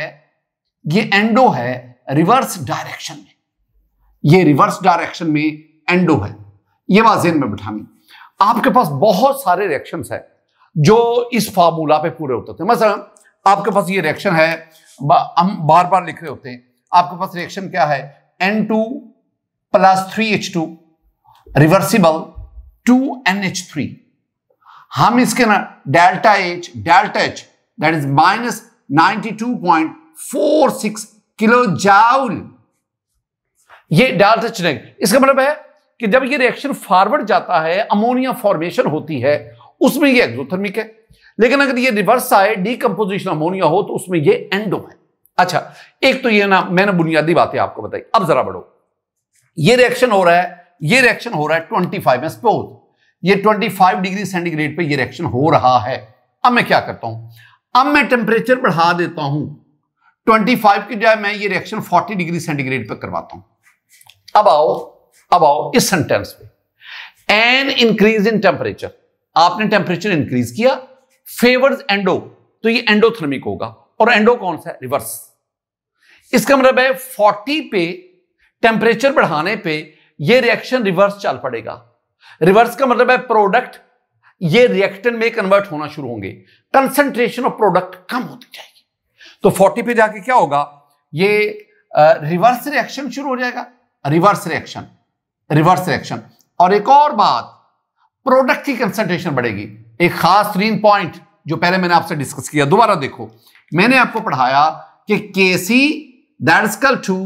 ये एंडो है रिवर्स डायरेक्शन में ये रिवर्स डायरेक्शन में एंडो है ये वाजेन में बिठानी आपके पास बहुत सारे रिएक्शन है जो इस फार्मूला पे पूरे होते थे मतलब आपके पास ये रिएक्शन है बा, हम बार बार लिख रहे होते हैं आपके पास रिएक्शन क्या है N two plus three H two reversible to N H three हम इसके ना delta H delta H that is minus ninety two point four six kilo joule ये डेल्टा एच नहीं इसका मतलब है कि जब ये रिएक्शन फॉरवर्ड जाता है अमोनिया फॉर्मेशन होती है उसमें ये एक्सोथर्मिक है लेकिन अगर ये रिवर्स आए डीकम्पोजिशन अमोनिया हो तो उसमें ये एंडो है अच्छा एक तो ये ना मैंने बुनियादी बातें आपको बताई अब जरा बढ़ो ये रिएक्शन हो रहा है ये रिएक्शन हो रहा है ट्वेंटी फाइव स्पोज ये ट्वेंटी फाइव डिग्री सेंटीग्रेड पे ये रिएक्शन हो रहा है अब मैं क्या करता हूं अब मैं टेम्परेचर बढ़ा देता हूं फाइव की जगह मैं ये रिएक्शन फोर्टी डिग्री सेंटीग्रेड पर करवाता हूं अब आओ अब आओ इस सेंटेंस पे एन इंक्रीज इन टेम्परेचर आपने टेम्परेचर इंक्रीज किया फेवर्स एंडो तो ये एंडोथर्मिक होगा और एंडो कौन सा है रिवर्स इसका मतलब है 40 पे टेम्परेचर बढ़ाने पे ये रिएक्शन रिवर्स चल पड़ेगा रिवर्स का मतलब है प्रोडक्ट ये रिएक्टेंट में कन्वर्ट होना शुरू होंगे कंसेंट्रेशन ऑफ प्रोडक्ट कम होती जाएगी तो 40 पे जाके क्या होगा ये रिवर्स रिएक्शन शुरू हो जाएगा रिवर्स रिएक्शन रिवर्स रिएक्शन और एक और बात प्रोडक्ट की कंसेंट्रेशन बढ़ेगी एक खास रीन पॉइंट जो पहले मैंने आपसे डिस्कस किया दोबारा देखो मैंने आपको पढ़ाया कि KC that is to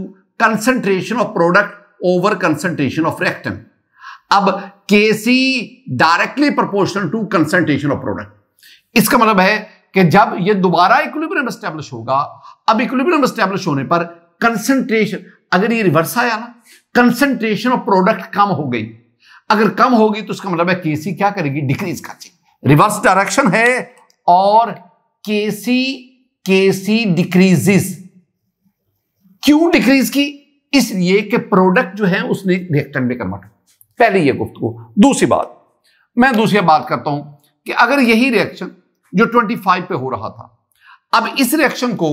concentration of product over concentration of reactant अब KC directly proportional to concentration of product इसका मतलब है कि जब ये दोबारा इक्विलिब्रियम स्टैब्लिश होगा अब इक्विलिब्रियम स्टैब्लिश होने पर कंसंट्रेशन अगर ये रिवर्स आया ना कंसंट्रेशन ऑफ प्रोडक्ट कम हो गई अगर कम होगी तो उसका मतलब है केसी क्या करेगी डिक्रीज कर देगी रिवर्स डायरेक्शन है और केसी केसी डिक्रीजेस क्यों डिक्रीज की इसलिए कि प्रोडक्ट जो है उसने रिएक्टेंट में कन्वर्ट पहले ये को दूसरी बात मैं दूसरी बात करता हूं कि अगर यही रिएक्शन जो 25 पे हो रहा था अब इस रिएक्शन को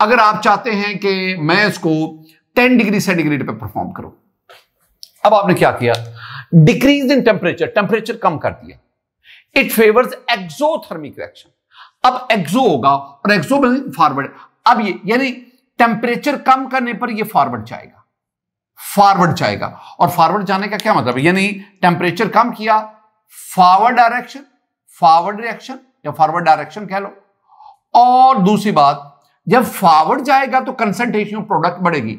अगर आप चाहते हैं कि मैं इसको 10 डिग्री सेंटीग्रेड पे परफॉर्म करूं अब आपने क्या किया डिक्रीज इन टेम्परेचर टेम्परेचर कम कर दिया इट फेवर्स एक्सोथर्मिक रिएक्शन अब एक्सो होगा और एक्सो में फॉरवर्ड अब ये यानी टेम्परेचर कम करने पर यह फॉरवर्ड जाएगा फॉरवर्ड जाएगा और फॉरवर्ड जाने का क्या मतलब यानी टेम्परेचर कम किया फॉरवर्ड डायरेक्शन फॉरवर्ड रिएक्शन या फॉरवर्ड डायरेक्शन कह लो और दूसरी बात जब फॉरवर्ड जाएगा तो कंसेंट्रेशन ऑफ प्रोडक्ट बढ़ेगी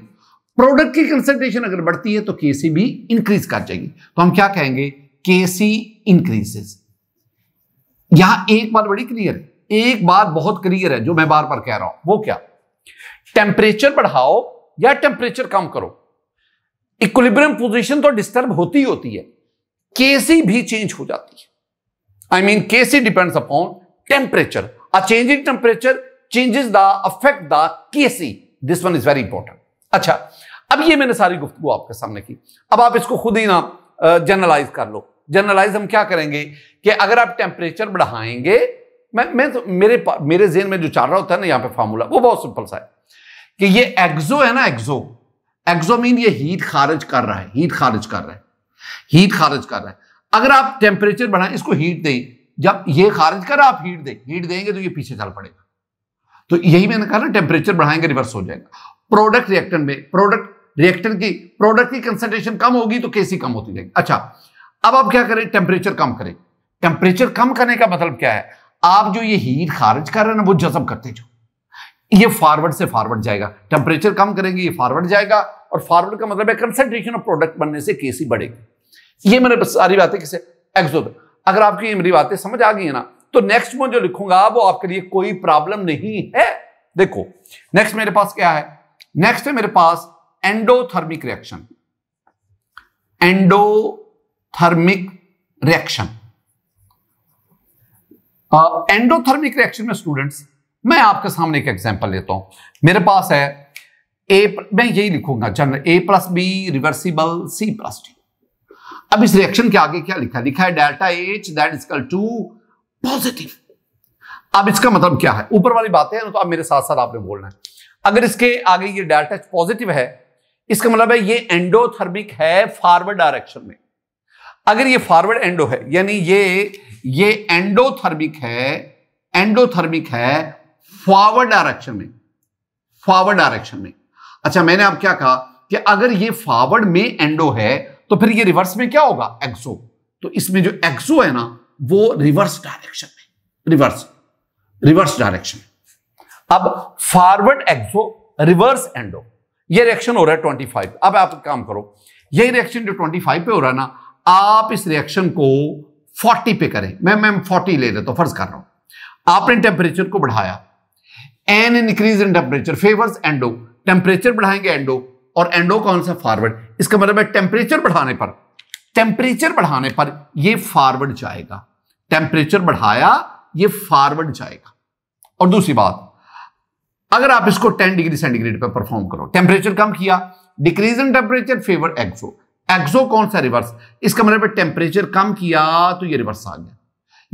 प्रोडक्ट की कंसेंट्रेशन अगर बढ़ती है तो केसी भी इंक्रीज कर जाएगी तो हम क्या कहेंगे केसी इंक्रीजेस यहां एक बात बड़ी क्लियर है एक बात बहुत क्लियर है जो मैं बार बार कह रहा हूं वो क्या टेम्परेचर बढ़ाओ या टेम्परेचर कम करो इक्विलिब्रियम पोजीशन तो डिस्टर्ब होती होती है केसी भी चेंज हो जाती है I mean KC depends upon temperature a change in temperature changes the affect the KC this one is very important अच्छा अब ये मैंने सारी गुफ्तु आपके सामने की अब आप इसको खुद ही ना जनरलाइज कर लो जनरलाइज हम क्या करेंगे कि अगर आप टेम्परेचर बढ़ाएंगे मैं मैं तो मेरे मेरे जेन में जो चल रहा होता है ना यहाँ पे फार्मूला वो बहुत सिंपल सा है कि ये एक्सो है ना एक्सो एक्सो मीन ये हीट खारिज कर रहा है हीट खारिज कर रहा है हीट खारिज कर रहा है अगर आप टेम्परेचर बढ़ाएं इसको हीट दें जब ये खारिज कर आप हीट दें हीट देंगे तो ये पीछे चल पड़ेगा तो यही मैंने कहा ना टेम्परेचर बढ़ाएंगे रिवर्स हो जाएगा प्रोडक्ट रिएक्टन में प्रोडक्ट रिएक्टन की प्रोडक्ट की कंसेंट्रेशन कम होगी तो केसी कम होती जाएगी अच्छा अब आप क्या करें टेम्परेचर कम करें टेम्परेचर कम करने का मतलब क्या है आप जो ये हीट खारिज कर रहे हैं ना वो जजब करते जाओ ये फॉरवर्ड से फॉरवर्ड जाएगा टेम्परेचर कम करेंगे ये फॉरवर्ड जाएगा और फॉरवर्ड का मतलब है कंसेंट्रेशन ऑफ प्रोडक्ट बनने से केसी बढ़ेगी ये मैंने सारी बातें किसे एक्सो अगर आपकी ये मेरी बातें समझ आ गई है ना तो नेक्स्ट में जो लिखूंगा वो आपके लिए कोई प्रॉब्लम नहीं है देखो नेक्स्ट मेरे पास क्या है नेक्स्ट है मेरे पास endothermic reaction endothermic reaction endothermic reaction में स्टूडेंट्स मैं आपके सामने एक एग्जाम्पल लेता हूं मेरे पास है ए मैं यही लिखूंगा general A plus B reversible C plus D अब इस रिएक्शन के आगे क्या लिखा है लिखा है delta H that equal to positive अब इसका मतलब क्या है ऊपर वाली बातें हैं तो अब मेरे साथ साथ आपने बोलना है अगर इसके आगे ये डेल्टा एच पॉजिटिव है इसका मतलब है ये एंडोथर्मिक है फॉरवर्ड डायरेक्शन में अगर ये फॉरवर्ड एंडो है यानी ये ये एंडोथर्मिक है एंडोथर्मिक है फॉरवर्ड डायरेक्शन में फॉरवर्ड डायरेक्शन में अच्छा मैंने अब क्या कहा कि अगर ये फॉरवर्ड में एंडो है तो फिर ये रिवर्स में क्या होगा एक्सो तो इसमें जो एक्सो है ना वो रिवर्स डायरेक्शन में रिवर्स रिवर्स डायरेक्शन अब फॉरवर्ड एक्सो रिवर्स एंडो ये रिएक्शन हो रहा है 25 अब आप काम करो यही रिएक्शन जो 25 पे हो रहा है ना आप इस रिएक्शन को 40 पे करें मैं मैम 40 ले लेता तो हूं फर्ज कर रहा हूं आपने टेम्परेचर को बढ़ाया an an increase in temperature favours endo temperature बढ़ाएंगे एंडो और एंडो कौन सा फॉरवर्ड इसका मतलब है टेम्परेचर बढ़ाने पर टेम्परेचर बढ़ाने पर ये फॉरवर्ड जाएगा टेम्परेचर बढ़ाया ये फॉरवर्ड जाएगा और दूसरी बात अगर आप इसको 10 डिग्री सेंटीग्रेड पर परफॉर्म करो टेम्परेचर कम किया decrease in temperature favour exo exo कौन सा रिवर्स इसका मतलब टेम्परेचर कम किया तो ये रिवर्स आ गया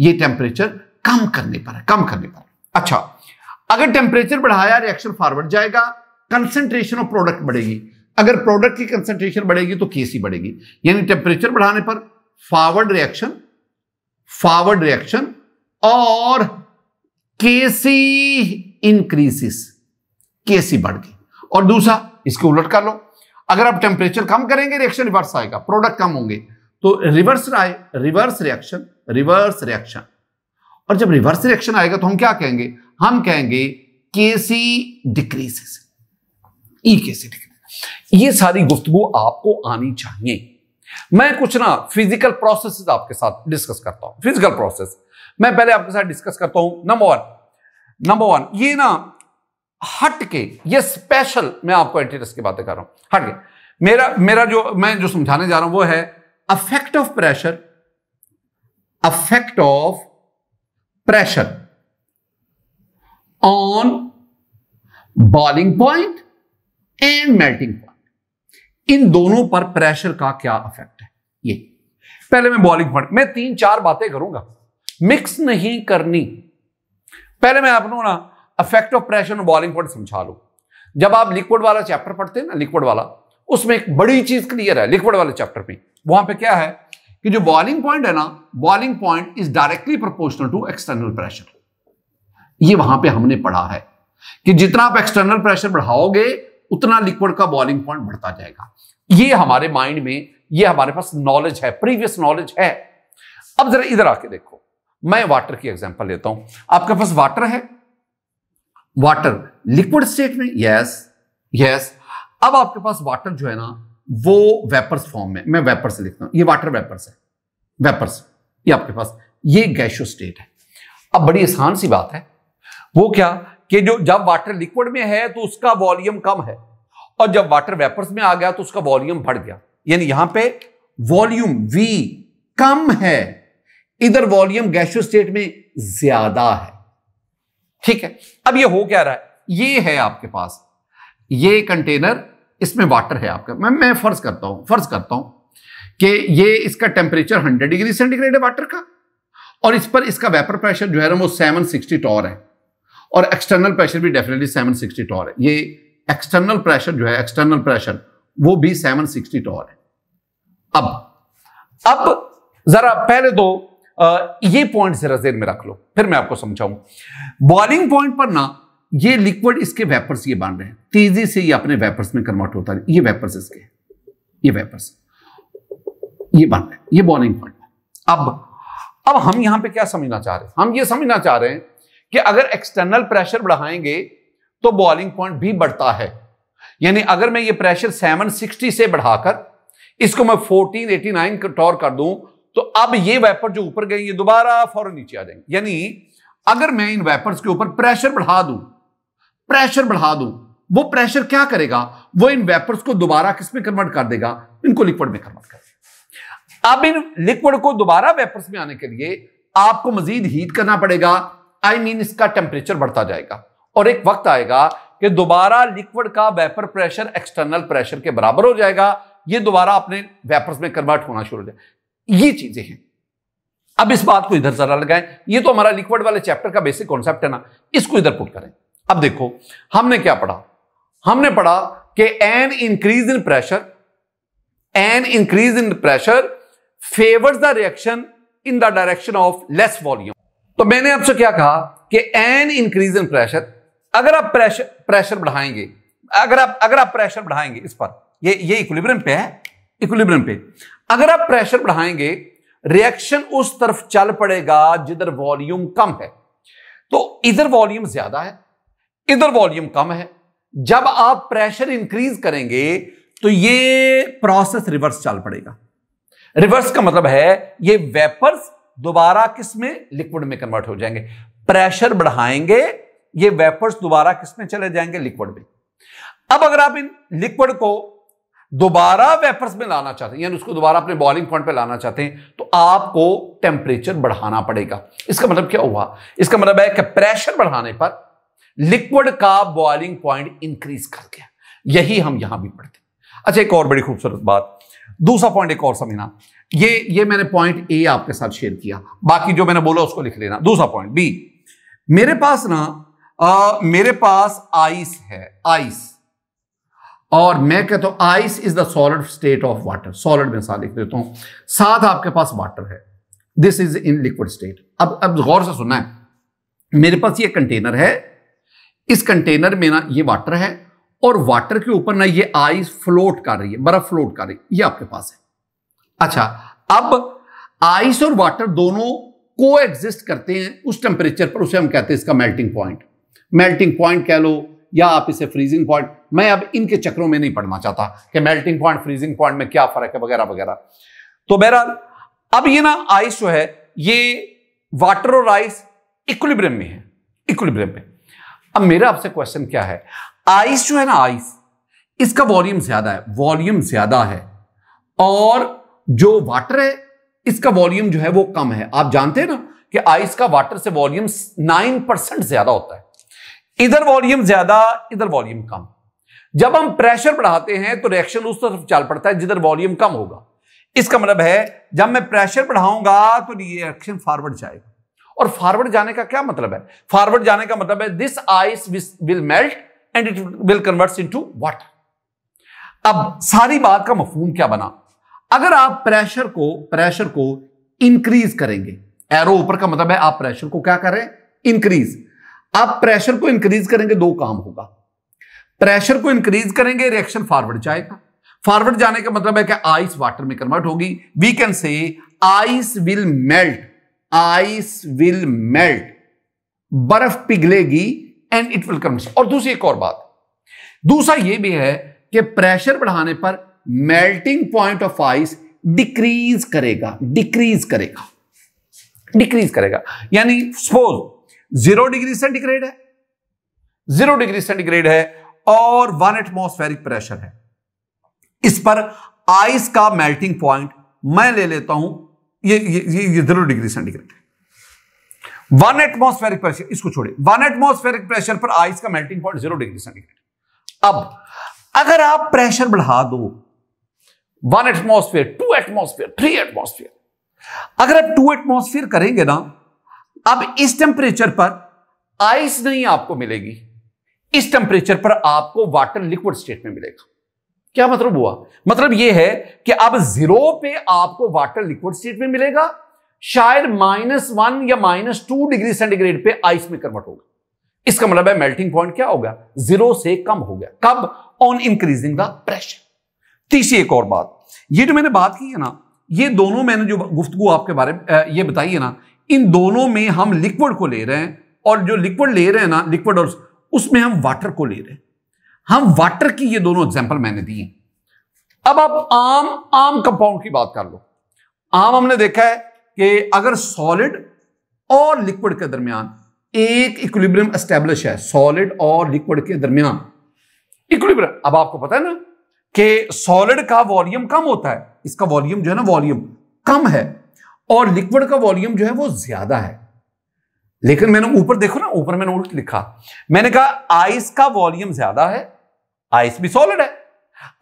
ये टेम्परेचर कम करने पर कम करने पर अच्छा अगर टेम्परेचर बढ़ाया रिएक्शन फॉरवर्ड जाएगा कंसेंट्रेशन ऑफ प्रोडक्ट बढ़ेगी अगर प्रोडक्ट की कंसेंट्रेशन बढ़ेगी तो केसी बढ़ेगी यानी टेम्परेचर बढ़ाने पर फॉरवर्ड रिएक्शन फॉरवर्ड रिएक्शन और केसी इंक्रीसिस केसी बढ़ गई और दूसरा इसके उलट कर लो अगर आप टेम्परेचर कम करेंगे रिएक्शन रिवर्स आएगा प्रोडक्ट कम होंगे तो रिवर्स आए रिवर्स रिएक्शन रिवर्स रिएक्शन और जब रिवर्स रिएक्शन आएगा तो हम क्या कहेंगे हम कहेंगे केसी डिक्रीजेस ई केसी डिक्रीज ये सारी गुफ्तगु आपको आनी चाहिए मैं कुछ ना फिजिकल प्रोसेस आपके साथ डिस्कस करता हूं फिजिकल प्रोसेस मैं पहले आपके साथ डिस्कस करता हूं नंबर वन नंबर वन ये ना हट के ये स्पेशल मैं आपको एंटीरस की बातें कर रहा हूं हट के मेरा मेरा जो मैं जो समझाने जा रहा हूं वो है affect of pressure affect of pressure on boiling point and melting point इन दोनों पर प्रेशर का क्या इफेक्ट है ये पहले मैं बॉलिंग पॉइंट मैं तीन चार बातें करूंगा मिक्स नहीं करनी पहले मैं आपको ना इफेक्ट ऑफ प्रेशर और बॉलिंग पॉइंट समझा लू जब आप लिक्विड वाला चैप्टर पढ़ते हैं ना लिक्विड वाला उसमें एक बड़ी चीज क्लियर है लिक्विड वाले चैप्टर में वहां पे क्या है कि जो बॉलिंग पॉइंट है ना boiling point is directly proportional to external pressure ये वहां पे हमने पढ़ा है कि जितना आप एक्सटर्नल प्रेशर बढ़ाओगे उतना लिक्विड का बॉइलिंग पॉइंट बढ़ता जाएगा ये हमारे माइंड में ये हमारे पास नॉलेज है प्रीवियस नॉलेज है अब जरा इधर आके देखो मैं वाटर की एग्जांपल लेता हूं आपके पास वाटर है वाटर लिक्विड स्टेट में यस यस अब आपके पास वाटर जो है ना वो वेपर्स फॉर्म में मैं वेपर्स लिखता हूं ये वाटर वेपर्स है वेपर्स ये आपके पास ये गैशो स्टेट है अब बड़ी आसान सी बात है वो क्या कि जो जब वाटर लिक्विड में है तो उसका वॉल्यूम कम है और जब वाटर वेपर्स में आ गया तो उसका वॉल्यूम बढ़ गया यानी यहां पे वॉल्यूम वी कम है इधर वॉल्यूम गैशो स्टेट में ज्यादा है ठीक है अब ये हो क्या रहा है ये है आपके पास ये कंटेनर इसमें वाटर है आपका मैं मैं फर्ज करता हूं फर्ज करता हूं कि ये इसका टेम्परेचर 100 डिग्री सेंटीग्रेड है वाटर का और इस पर इसका वेपर प्रेशर जो है ना वो 760 टॉर है और एक्सटर्नल प्रेशर भी डेफिनेटली 760 टॉर है ये एक्सटर्नल प्रेशर जो है एक्सटर्नल प्रेशर वो भी 760 टॉर है अब अब जरा पहले तो ये पॉइंट जरा जेर में रख लो फिर मैं आपको समझाऊं बॉइलिंग पॉइंट पर ना ये लिक्विड इसके वेपर्स ये बांध रहे हैं तेजी से ये अपने वेपर्स में कन्वर्ट होता है ये वेपर्स इसके ये वेपर्स ये बांध रहे हैं ये बॉइलिंग पॉइंट अब अब हम यहां पे क्या समझना चाह रहे हैं हम ये समझना चाह रहे हैं कि अगर एक्सटर्नल प्रेशर बढ़ाएंगे तो बॉलिंग पॉइंट भी बढ़ता है यानी अगर मैं ये प्रेशर 760 से बढ़ाकर इसको मैं 1489 टॉर कर दूं तो अब ये वेपर जो ऊपर गए ये दोबारा फौरन नीचे आ जाएंगे यानी अगर मैं इन वेपर्स के ऊपर प्रेशर बढ़ा दूं प्रेशर बढ़ा दूं वो प्रेशर क्या करेगा वो इन वेपर्स को दोबारा किसमें कन्वर्ट कर देगा इनको लिक्विड में कन्वर्ट कर देगा अब इन लिक्विड को दोबारा वेपर्स में आने के लिए आपको मजीद हीट करना पड़ेगा आई I मीन mean इसका टेम्परेचर बढ़ता जाएगा और एक वक्त आएगा कि दोबारा लिक्विड का वेपर प्रेशर एक्सटर्नल प्रेशर के बराबर हो जाएगा ये दोबारा अपने वेपर्स में कन्वर्ट होना शुरू हो जाए ये चीजें हैं अब इस बात को इधर जरा लगाएं ये तो हमारा लिक्विड वाले चैप्टर का बेसिक कॉन्सेप्ट है ना इसको इधर पुट करें अब देखो हमने क्या पढ़ा हमने पढ़ा कि an increase in pressure an increase in pressure favours the reaction in the direction of less volume तो मैंने आपसे क्या कहा कि एन इंक्रीज इन प्रेशर अगर आप प्रेशर प्रेशर बढ़ाएंगे अगर आप अगर आप प्रेशर बढ़ाएंगे इस पर ये ये इक्विलिब्रियम पे है इक्विलिब्रियम पे अगर आप प्रेशर बढ़ाएंगे रिएक्शन उस तरफ चल पड़ेगा जिधर वॉल्यूम कम है तो इधर वॉल्यूम ज्यादा है इधर वॉल्यूम कम है जब आप प्रेशर इंक्रीज करेंगे तो ये प्रोसेस रिवर्स चल पड़ेगा रिवर्स का मतलब है ये वेपर्स दोबारा किस में लिक्विड में कन्वर्ट हो जाएंगे प्रेशर बढ़ाएंगे ये वेपर्स दोबारा किस में चले जाएंगे लिक्विड में अब अगर आप इन लिक्विड को दोबारा वेपर्स में लाना चाहते हैं यानी उसको दोबारा अपने बॉइलिंग पॉइंट पे लाना चाहते हैं तो आपको टेम्परेचर बढ़ाना पड़ेगा इसका मतलब क्या हुआ इसका मतलब है कि प्रेशर बढ़ाने पर लिक्विड का बॉइलिंग पॉइंट इंक्रीज कर गया यही हम यहां भी पढ़ते हैं अच्छा एक और बड़ी खूबसूरत बात दूसरा पॉइंट एक और समझना ये ये मैंने पॉइंट ए आपके साथ शेयर किया बाकी जो मैंने बोला उसको लिख लेना दूसरा पॉइंट बी मेरे पास ना आ, मेरे पास आइस है आइस और मैं कहता हूं ice is the solid state of water solid में साथ लिख देता हूं साथ आपके पास वाटर है this is in liquid state अब अब गौर से सुनना है मेरे पास ये कंटेनर है इस कंटेनर में ना ये वाटर है और वाटर के ऊपर ना ये आइस फ्लोट कर रही है बर्फ फ्लोट कर रही है ये आपके पास है अच्छा अब आइस और वाटर दोनों को एग्जिस्ट करते हैं उस टेम्परेचर पर उसे हम कहते हैं इसका मेल्टिंग पॉइंट मेल्टिंग पॉइंट कह लो या आप इसे फ्रीजिंग पॉइंट मैं अब इनके चक्रों में नहीं पढ़ना चाहता कि मेल्टिंग पॉइंट फ्रीजिंग पॉइंट में क्या फर्क है वगैरह वगैरह तो बहरहाल अब ये ना आइस जो है ये वाटर और आइस इक्विलिब्रियम में है इक्विलिब्रियम में अब मेरा आपसे क्वेश्चन क्या है आइस जो है ना आइस इसका वॉल्यूम ज्यादा है वॉल्यूम ज्यादा है और जो वाटर है इसका वॉल्यूम जो है वो कम है आप जानते हैं ना कि आइस का वाटर से वॉल्यूम नाइन परसेंट ज्यादा होता है इधर वॉल्यूम ज्यादा इधर वॉल्यूम कम जब हम प्रेशर बढ़ाते हैं तो रिएक्शन उस तरफ चल पड़ता है जिधर वॉल्यूम कम होगा इसका मतलब है जब मैं प्रेशर बढ़ाऊंगा तो रिएक्शन फॉरवर्ड जाएगा और फॉरवर्ड जाने का क्या मतलब है फॉरवर्ड जाने का मतलब है this ice will melt and it will convert into water अब सारी बात का मफहूम क्या बना अगर आप प्रेशर को प्रेशर को इंक्रीज करेंगे एरो ऊपर का मतलब है आप प्रेशर को क्या करें इंक्रीज आप प्रेशर को इंक्रीज करेंगे दो काम होगा प्रेशर को इंक्रीज करेंगे रिएक्शन फॉरवर्ड जाएगा फॉरवर्ड जाने का मतलब है कि आइस वाटर में कन्वर्ट होगी we can say ice will melt ice will melt बर्फ पिघलेगी एंड इट विल कन्वर्ट और दूसरी एक और बात दूसरा यह भी है कि प्रेशर बढ़ाने पर melting point of ice decrease करेगा डिक्रीज करेगा डिक्रीज करेगा यानी सपोज जीरो डिग्री सेंटीग्रेड है जीरो डिग्री सेंटीग्रेड है और वन एटमोस्फेरिक प्रेशर है इस पर आइस का मेल्टिंग पॉइंट मैं ले लेता हूं ये ये ये, जीरो डिग्री सेंटीग्रेड है वन एटमोस्फेरिक प्रेशर इसको छोड़े वन एटमोस्फेरिक प्रेशर पर आइस का melting point zero degree centigrade अब अगर आप प्रेशर बढ़ा दो one atmosphere two atmosphere three atmosphere अगर आप टू एटमोसफियर करेंगे ना अब इस टेम्परेचर पर आइस नहीं आपको मिलेगी इस टेम्परेचर पर आपको वाटर लिक्विड स्टेट में मिलेगा क्या मतलब हुआ मतलब यह है कि अब जीरो पे आपको वाटर लिक्विड स्टेट में मिलेगा शायद माइनस वन या माइनस टू डिग्री सेंटीग्रेड पे आइस में कन्वर्ट होगा इसका मतलब है मेल्टिंग पॉइंट क्या होगा जीरो से कम हो गया कब ऑन इंक्रीजिंग द प्रेशर तीसरी एक और बात ये जो मैंने बात की है ना ये दोनों मैंने जो गुफ्तगु आपके बारे में ये बताई है ना इन दोनों में हम लिक्विड को ले रहे हैं और जो लिक्विड ले रहे हैं ना लिक्विड और उसमें हम वाटर को ले रहे हैं हम वाटर की ये दोनों एग्जाम्पल मैंने दी है अब आप आम आम कंपाउंड की बात कर लो आम हमने देखा है कि अगर सॉलिड और लिक्विड के दरमियान एक इक्विलिब्रियम एस्टेब्लिश है सॉलिड और लिक्विड के दरमियान इक्विलिब्रियम अब आपको पता है ना कि सॉलिड का वॉल्यूम कम होता है इसका वॉल्यूम जो है ना वॉल्यूम कम है और लिक्विड का वॉल्यूम जो है वो ज्यादा है लेकिन मैंने ऊपर देखो ना ऊपर मैंने उल्ट लिखा मैंने कहा आइस का वॉल्यूम ज्यादा है आइस भी सॉलिड है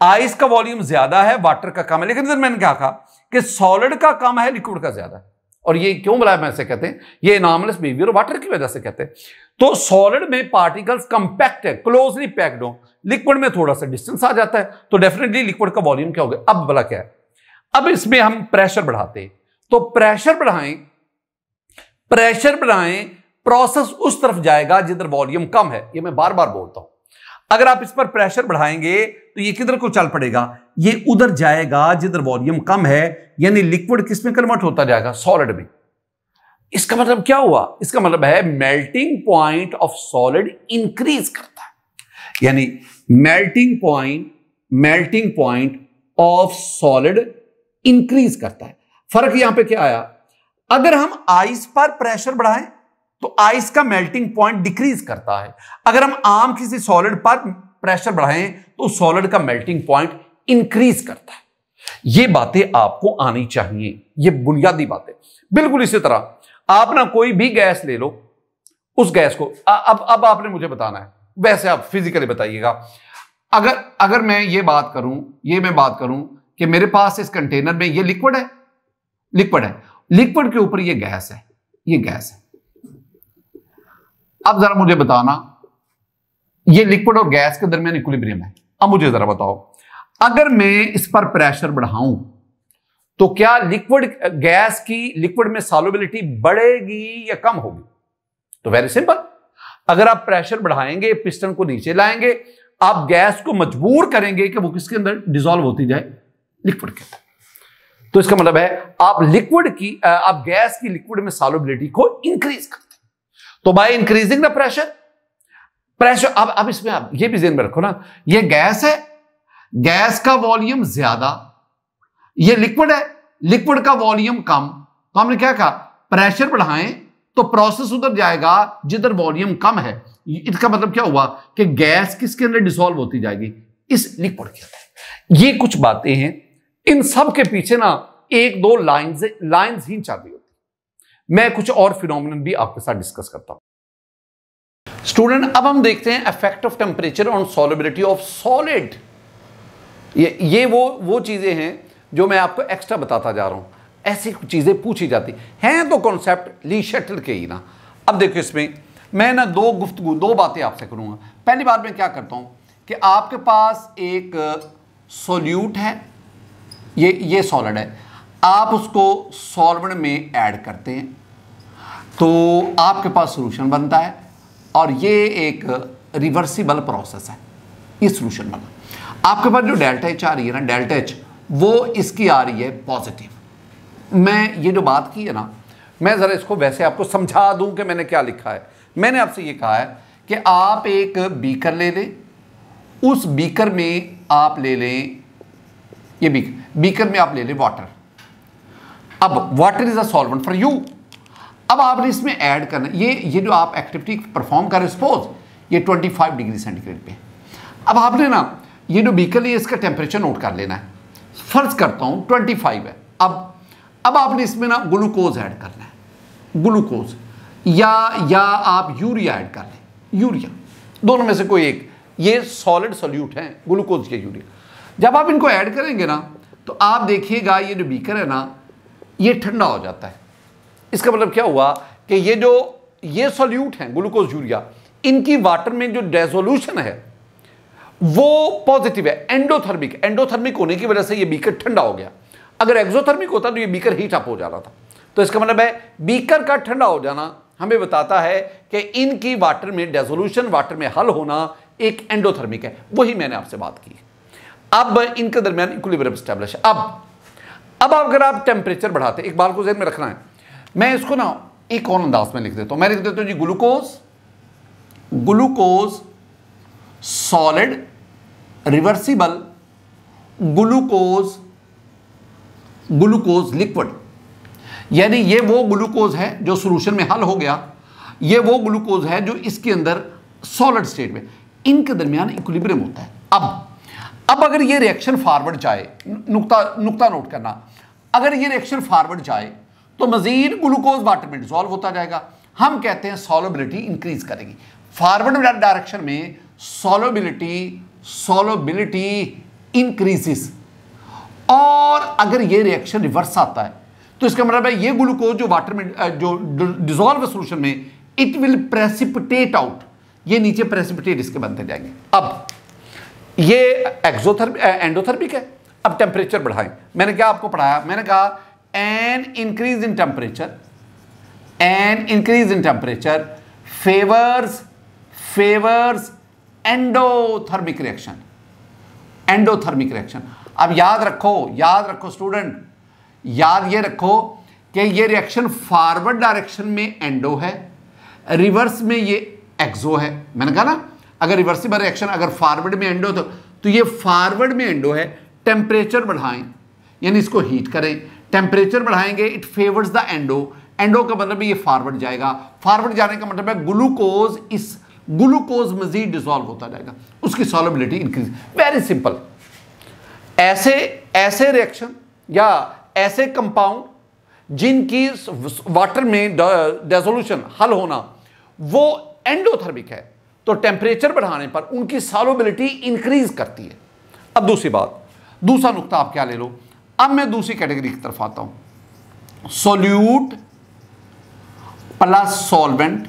आइस का वॉल्यूम ज्यादा है वाटर का कम है लेकिन इधर मैंने क्या कहा कि सॉलिड का कम है लिक्विड का ज्यादा है और ये क्यों बुलाया मैं ऐसे कहते हैं ये नॉर्मल बिहेवियर वाटर की वजह से कहते हैं तो सॉलिड में पार्टिकल्स कंपैक्ट है क्लोजली पैक्ड हो लिक्विड में थोड़ा सा डिस्टेंस आ जाता है तो डेफिनेटली लिक्विड का वॉल्यूम क्या हो गया अब बला क्या है अब इसमें हम प्रेशर बढ़ाते हैं तो प्रेशर बढ़ाएं प्रेशर बढ़ाएं प्रोसेस उस तरफ जाएगा जिधर वॉल्यूम कम है ये मैं बार बार बोलता हूं अगर आप इस पर प्रेशर बढ़ाएंगे तो ये किधर को चल पड़ेगा ये उधर जाएगा जिधर वॉल्यूम कम है यानी लिक्विड किसमें कन्वर्ट होता जाएगा सॉलिड में इसका मतलब क्या हुआ इसका मतलब है melting point of solid increase करता है यानी melting point melting point of solid increase करता है फर्क यहां पे क्या आया अगर हम आइस पर प्रेशर बढ़ाएं तो आइस का मेल्टिंग पॉइंट डिक्रीज करता है अगर हम आम किसी सॉलिड पर प्रेशर बढ़ाएं तो सॉलिड का मेल्टिंग पॉइंट इंक्रीज करता है ये बातें आपको आनी चाहिए ये बुनियादी बातें बिल्कुल इसी तरह आप ना कोई भी गैस ले लो उस गैस को आ, अब अब आपने मुझे बताना है वैसे आप फिजिकली बताइएगा अगर अगर मैं ये बात करूं ये मैं बात करूं कि मेरे पास इस कंटेनर में ये लिक्विड है लिक्विड है लिक्विड के ऊपर ये गैस है ये गैस है अब जरा मुझे बताना ये लिक्विड और गैस के दरमियान इक्विलिब्रियम है अब मुझे जरा बताओ अगर मैं इस पर प्रेशर बढ़ाऊं तो क्या लिक्विड गैस की लिक्विड में सॉल्युबिलिटी बढ़ेगी या कम होगी तो वेरी सिंपल अगर आप प्रेशर बढ़ाएंगे पिस्टन को नीचे लाएंगे आप गैस को मजबूर करेंगे कि वो किसके अंदर डिजोल्व होती जाए लिक्विड के अंदर तो इसका मतलब है आप लिक्विड की आप गैस की लिक्विड में सॉल्युबिलिटी को इंक्रीज करते हैं तो by increasing the pressure pressure अब अब इसमें आप ये भी जेन में रखो ना ये गैस है गैस का वॉल्यूम ज्यादा ये लिक्विड है लिक्विड का वॉल्यूम कम तो हमने क्या कहा प्रेशर बढ़ाएं तो प्रोसेस उधर जाएगा जिधर वॉल्यूम कम है इसका मतलब क्या हुआ कि गैस किसके अंदर डिसॉल्व होती जाएगी इस लिक्विड के अंदर ये कुछ बातें हैं इन सब के पीछे ना एक दो लाइंस लाइंस ही चल रही होती मैं कुछ और फिनोमिन भी आपके साथ डिस्कस करता हूं स्टूडेंट अब हम देखते हैं effect of temperature on solubility of solid ये ये वो वो चीजें हैं जो मैं आपको एक्स्ट्रा बताता जा रहा हूँ ऐसी चीज़ें पूछी जाती हैं तो कॉन्सेप्ट ली शटल के ही ना अब देखो इसमें मैं ना दो गुफ्तु दो बातें आपसे करूँगा पहली बार मैं क्या करता हूँ कि आपके पास एक सोल्यूट है ये ये सॉलिड है आप उसको सॉल्वेंट में ऐड करते हैं तो आपके पास सोल्यूशन बनता है और ये एक रिवर्सिबल प्रोसेस है ये सोल्यूशन बना आपके पास जो डेल्टा एच आ रही है ना डेल्टा एच वो इसकी आ रही है पॉजिटिव मैं ये जो बात की है ना मैं ज़रा इसको वैसे आपको समझा दूं कि मैंने क्या लिखा है मैंने आपसे ये कहा है कि आप एक बीकर ले लें उस बीकर में आप ले लें ये बीकर बीकर में आप ले लें वाटर अब water is a solvent for you अब आपने इसमें ऐड करना ये ये जो आप एक्टिविटी परफॉर्म कर रहे सपोज ये 25 डिग्री सेंटीग्रेड पे अब आपने ना ये जो बीकर लिए इसका टेम्परेचर नोट कर लेना है फर्ज करता हूं ट्वेंटी फाइव है अब अब आपने इसमें ना ग्लूकोज ऐड करना है ग्लूकोज या या आप यूरिया ऐड कर लें यूरिया दोनों में से कोई एक ये सॉलिड सोल्यूट है ग्लूकोज या यूरिया जब आप इनको ऐड करेंगे ना तो आप देखिएगा ये जो बीकर है ना ये ठंडा हो जाता है इसका मतलब क्या हुआ कि ये जो ये सोल्यूट हैं ग्लूकोज यूरिया इनकी वाटर में जो डेजोल्यूशन है वो पॉजिटिव है एंडोथर्मिक एंडोथर्मिक होने की वजह से ये बीकर ठंडा हो गया अगर एक्सोथर्मिक होता तो ये बीकर हीट अप हो जा रहा था तो इसका मतलब है बीकर का ठंडा हो जाना हमें बताता है कि इनकी वाटर में डेजोल्यूशन वाटर में हल होना एक एंडोथर्मिक है वही मैंने आपसे बात की अब इनके दरमियान इक्विलिब्रियम स्टैब्लिश अब अब अगर आप टेम्परेचर बढ़ाते एक बार को जहन में रखना है मैं इसको ना एक और अंदाज में लिख देता हूं मैं लिख देता हूं जी glucose glucose solid reversible glucose glucose liquid यानी ये वो ग्लूकोज है जो सोल्यूशन में हल हो गया ये वो ग्लूकोज है जो इसके अंदर सॉलिड स्टेट में इनके दरमियान इक्विलिब्रियम होता है अब अब अगर ये रिएक्शन फॉरवर्ड जाए नुकता नुकता नोट करना अगर ये रिएक्शन फॉरवर्ड जाए तो मजीद ग्लूकोज वाटर में डिजॉल्व होता जाएगा हम कहते हैं सॉलिबिलिटी इंक्रीज करेगी फॉरवर्ड डायरेक्शन में सॉलोबिलिटी सॉलोबिलिटी इंक्रीजिस और अगर ये रिएक्शन रिवर्स आता है तो इसका मतलब है ये ग्लूकोज जो वाटर में जो डिजोल्व सोल्यूशन में इट विल प्रेसिपिटेट आउट ये नीचे प्रेसिपिटेट इसके बनते जाएंगे अब ये एक्सोथर्मिक एंडोथर्मिक है अब टेम्परेचर बढ़ाएं मैंने क्या आपको पढ़ाया मैंने कहा an increase in temperature an increase in temperature favours favours endothermic reaction endothermic reaction अब याद रखो याद रखो स्टूडेंट याद ये रखो कि ये रिएक्शन फॉरवर्ड डायरेक्शन में एंडो है रिवर्स में ये एक्सो है मैंने कहा ना अगर रिवर्सिबल रिएक्शन अगर फॉरवर्ड में एंडो तो तो ये फॉरवर्ड में एंडो है टेम्परेचर बढ़ाएं यानी इसको हीट करें टेम्परेचर बढ़ाएंगे it favours the endo endo का मतलब ये फॉरवर्ड जाएगा फॉरवर्ड जाने का मतलब है ग्लूकोज इस ग्लूकोज मजीद डिजॉल्व होता जाएगा उसकी सॉलिबिलिटी इंक्रीज वेरी सिंपल ऐसे ऐसे रिएक्शन या ऐसे कंपाउंड जिनकी वाटर में डेजोल्यूशन हल होना वो एंडोथर्मिक है तो टेम्परेचर बढ़ाने पर उनकी सॉलिबिलिटी इंक्रीज करती है अब दूसरी बात दूसरा नुकता आप क्या ले लो अब मैं दूसरी कैटेगरी की तरफ आता हूं solute plus solvent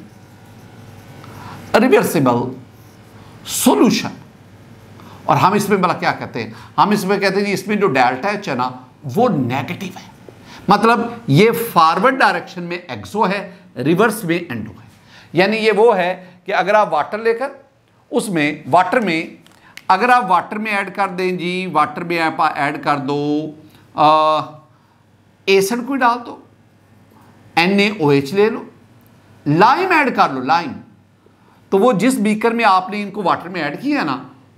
reversible solution और हम इसमें भला मतलब क्या कहते हैं हम इसमें कहते हैं जी इसमें जो डेल्टा एच है ना वो नेगेटिव है मतलब ये फॉरवर्ड डायरेक्शन में एक्सो है रिवर्स में एंडो है यानी ये वो है कि अगर आप वाटर लेकर उसमें वाटर में अगर आप वाटर में ऐड कर दें जी वाटर में आप ऐड कर दो एसड को डाल दो एन ए ओ एच ले लो लाइम ऐड कर लो लाइम तो वो जिस बीकर में आपने इनको वाटर में ऐड किया ना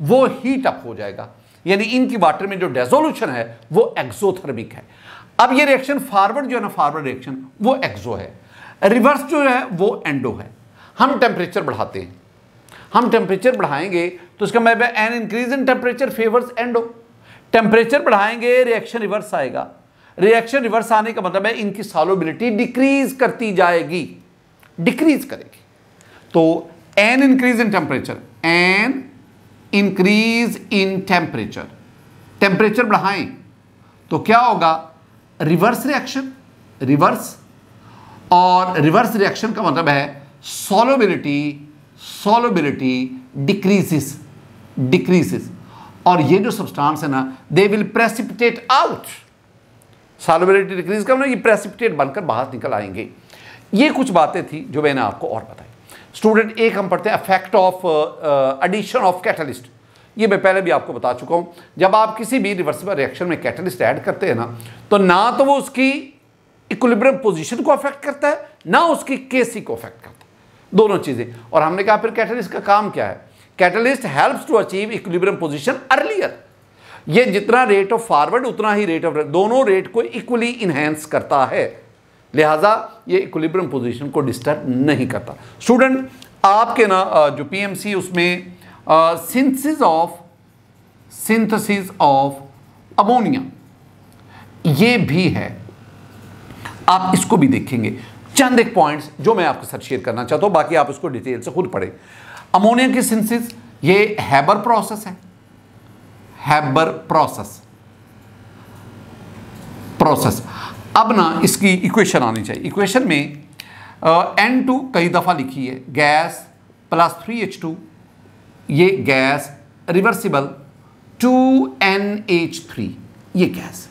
वो हीट अप हो जाएगा यानी इनकी वाटर में जो डेजोल्यूशन है वो एक्सोथर्मिक है अब ये रिएक्शन फारवर्ड जो है ना फॉरवर्ड रिएक्शन वो एक्सो है रिवर्स जो है वो एंडो है हम टेम्परेचर बढ़ाते हैं हम टेम्परेचर बढ़ाएंगे तो इसका मतलब an increase in temperature favours endo temperature बढ़ाएंगे रिएक्शन रिवर्स आएगा रिएक्शन रिवर्स आने का मतलब है इनकी सॉलिबिलिटी डिक्रीज करती जाएगी डिक्रीज करेगी तो an increase in temperature an increase in temperature temperature बढ़ाएं तो क्या होगा रिवर्स रिएक्शन रिवर्स और रिवर्स रिएक्शन का मतलब है सोलोबिलिटी सोलोबिलिटी डिक्रीजिस डिक्रीजिस और ये जो सब्सटेंस है ना they will precipitate out solubility decrease का मतलब ये प्रेसिपिटेट बनकर बाहर निकल आएंगे ये कुछ बातें थी जो मैंने आपको और बताई स्टूडेंट एक हम पढ़ते हैं affect of addition of catalyst ये मैं पहले भी आपको बता चुका हूं जब आप किसी भी रिवर्सिबल रिएक्शन में कैटलिस्ट ऐड करते हैं ना तो ना तो वो उसकी इक्विलिब्रियम पोजीशन को अफेक्ट करता है ना उसकी केसी को अफेक्ट करता है दोनों चीज़ें और हमने कहा फिर कैटलिस्ट का काम क्या है catalyst helps to achieve equilibrium position earlier ये जितना रेट ऑफ फॉरवर्ड उतना ही रेट ऑफ दोनों रेट को इक्वली इन्हेंस करता है लिहाजा ये इक्विलिब्रियम पोजीशन को डिस्टर्ब नहीं करता स्टूडेंट आपके ना जो पीएमसी उसमें synthesis of synthesis of ammonia ये भी है आप इसको भी देखेंगे चंद एक पॉइंट जो मैं आपके साथ शेयर करना चाहता हूं बाकी आप इसको डिटेल से खुद पढ़ें अमोनिया की सिंथसिस ये हैबर प्रोसेस है हैबर प्रोसेस प्रोसेस अब ना इसकी इक्वेशन आनी चाहिए इक्वेशन में एन टू कई दफ़ा लिखी है gas plus three H two ये gas reversible to N H three ये गैस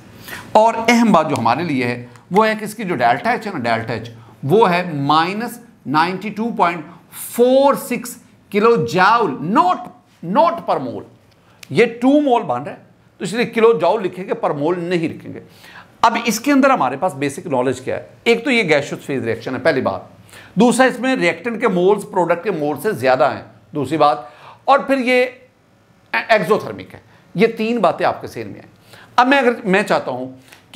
और अहम बात जो हमारे लिए है वो है कि इसकी जो डेल्टा एच है ना डेल्टा एच वो है minus ninety two point four six kilo joule note note per mole ये टू मोल बन रहा है तो इसलिए किलो जाउल लिखेंगे पर मोल नहीं लिखेंगे अब इसके अंदर हमारे पास बेसिक नॉलेज क्या है एक तो ये गैशियस फेज रिएक्शन है पहली बात दूसरा इसमें रिएक्टेंट के मोल्स प्रोडक्ट के मोल से ज़्यादा हैं दूसरी बात और फिर ये एक्जोथर्मिक है ये तीन बातें आपके सेन में हैं अब मैं अगर मैं चाहता हूं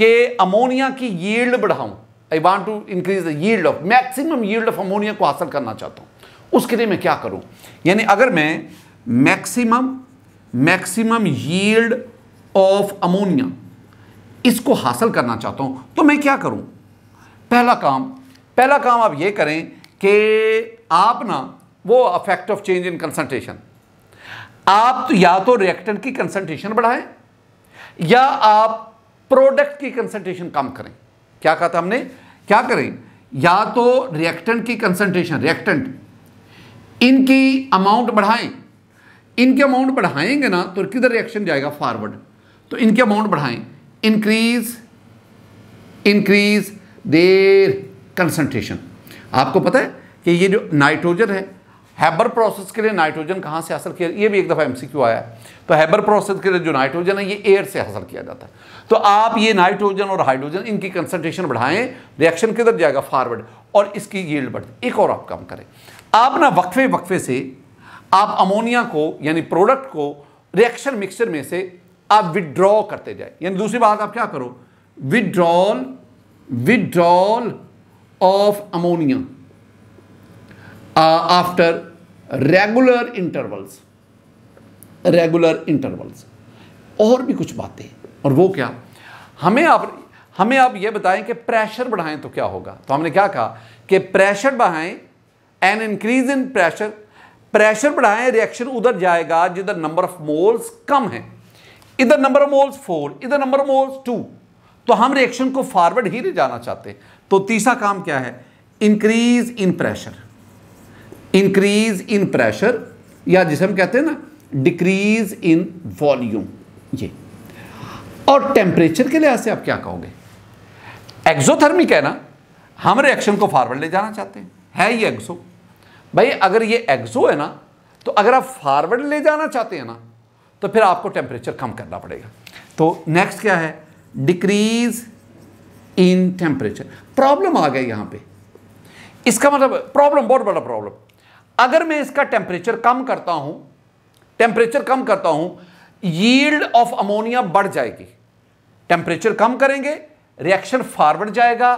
कि अमोनिया की यील्ड बढ़ाऊं I want to increase the yield of maximum yield of ammonia को हासिल करना चाहता हूं उसके लिए मैं क्या करूं यानी अगर मैं maximum maximum yield of ammonia इसको हासिल करना चाहता हूं तो मैं क्या करूं पहला काम पहला काम आप ये करें कि आप ना वो affect of change in concentration आप तो या तो रिएक्टेंट की कंसंट्रेशन बढ़ाएं या आप प्रोडक्ट की कंसनट्रेशन कम करें क्या कहा था हमने क्या करें या तो रिएक्टेंट की कंसनट्रेशन रिएक्टेंट इनकी अमाउंट बढ़ाएं इनके अमाउंट बढ़ाएंगे ना तो किधर रिएक्शन जाएगा फॉरवर्ड तो इनके अमाउंट बढ़ाएं इंक्रीज इंक्रीज देर कंसंट्रेशन आपको पता है कि ये जो नाइट्रोजन है हैबर प्रोसेस के लिए नाइट्रोजन कहाँ से हासिल किया ये भी एक दफ़ा एमसीक्यू आया है तो हैबर प्रोसेस के लिए जो नाइट्रोजन है ये एयर से हासिल किया जाता है तो आप ये नाइट्रोजन और हाइड्रोजन इनकी कंसंट्रेशन बढ़ाएं रिएक्शन किधर जाएगा फॉरवर्ड और इसकी यील्ड बढ़ एक और आप काम करें आप ना वक्फे वक्फे से आप अमोनिया को यानी प्रोडक्ट को रिएक्शन मिक्सचर में से आप विदड्रॉ करते जाए यानी दूसरी बात आप क्या करो withdrawal withdrawal of ammonia after regular intervals regular intervals और भी कुछ बातें और वो क्या हमें आप हमें आप ये बताएं कि प्रेशर बढ़ाएं तो क्या होगा तो हमने क्या कहा कि प्रेशर बढ़ाएं an increase in pressure pressure बढ़ाएं रिएक्शन उधर जाएगा जिधर नंबर ऑफ मोल्स कम है इधर नंबर ऑफ मोल्स फोर इधर नंबर ऑफ मोल्स टू तो हम रिएक्शन को फॉरवर्ड ही ले जाना चाहते तो तीसरा काम क्या है increase in pressure increase in pressure या जिसे हम कहते हैं ना डिक्रीज इन वॉल्यूम ये और टेम्परेचर के लिहाज से आप क्या कहोगे एक्सोथर्मिक है ना हम रिएक्शन को फॉरवर्ड ले जाना चाहते हैं है ये एक्सो भाई अगर ये एक्सो है ना तो अगर आप फॉरवर्ड ले जाना चाहते हैं ना तो फिर आपको टेम्परेचर कम करना पड़ेगा तो नेक्स्ट क्या है डिक्रीज इन टेम्परेचर प्रॉब्लम आ गया यहाँ पे इसका मतलब प्रॉब्लम बहुत बड़ा प्रॉब्लम अगर मैं इसका टेम्परेचर कम करता हूँ टेम्परेचर कम करता हूँ यील्ड ऑफ अमोनिया बढ़ जाएगी टेम्परेचर कम करेंगे रिएक्शन फॉरवर्ड जाएगा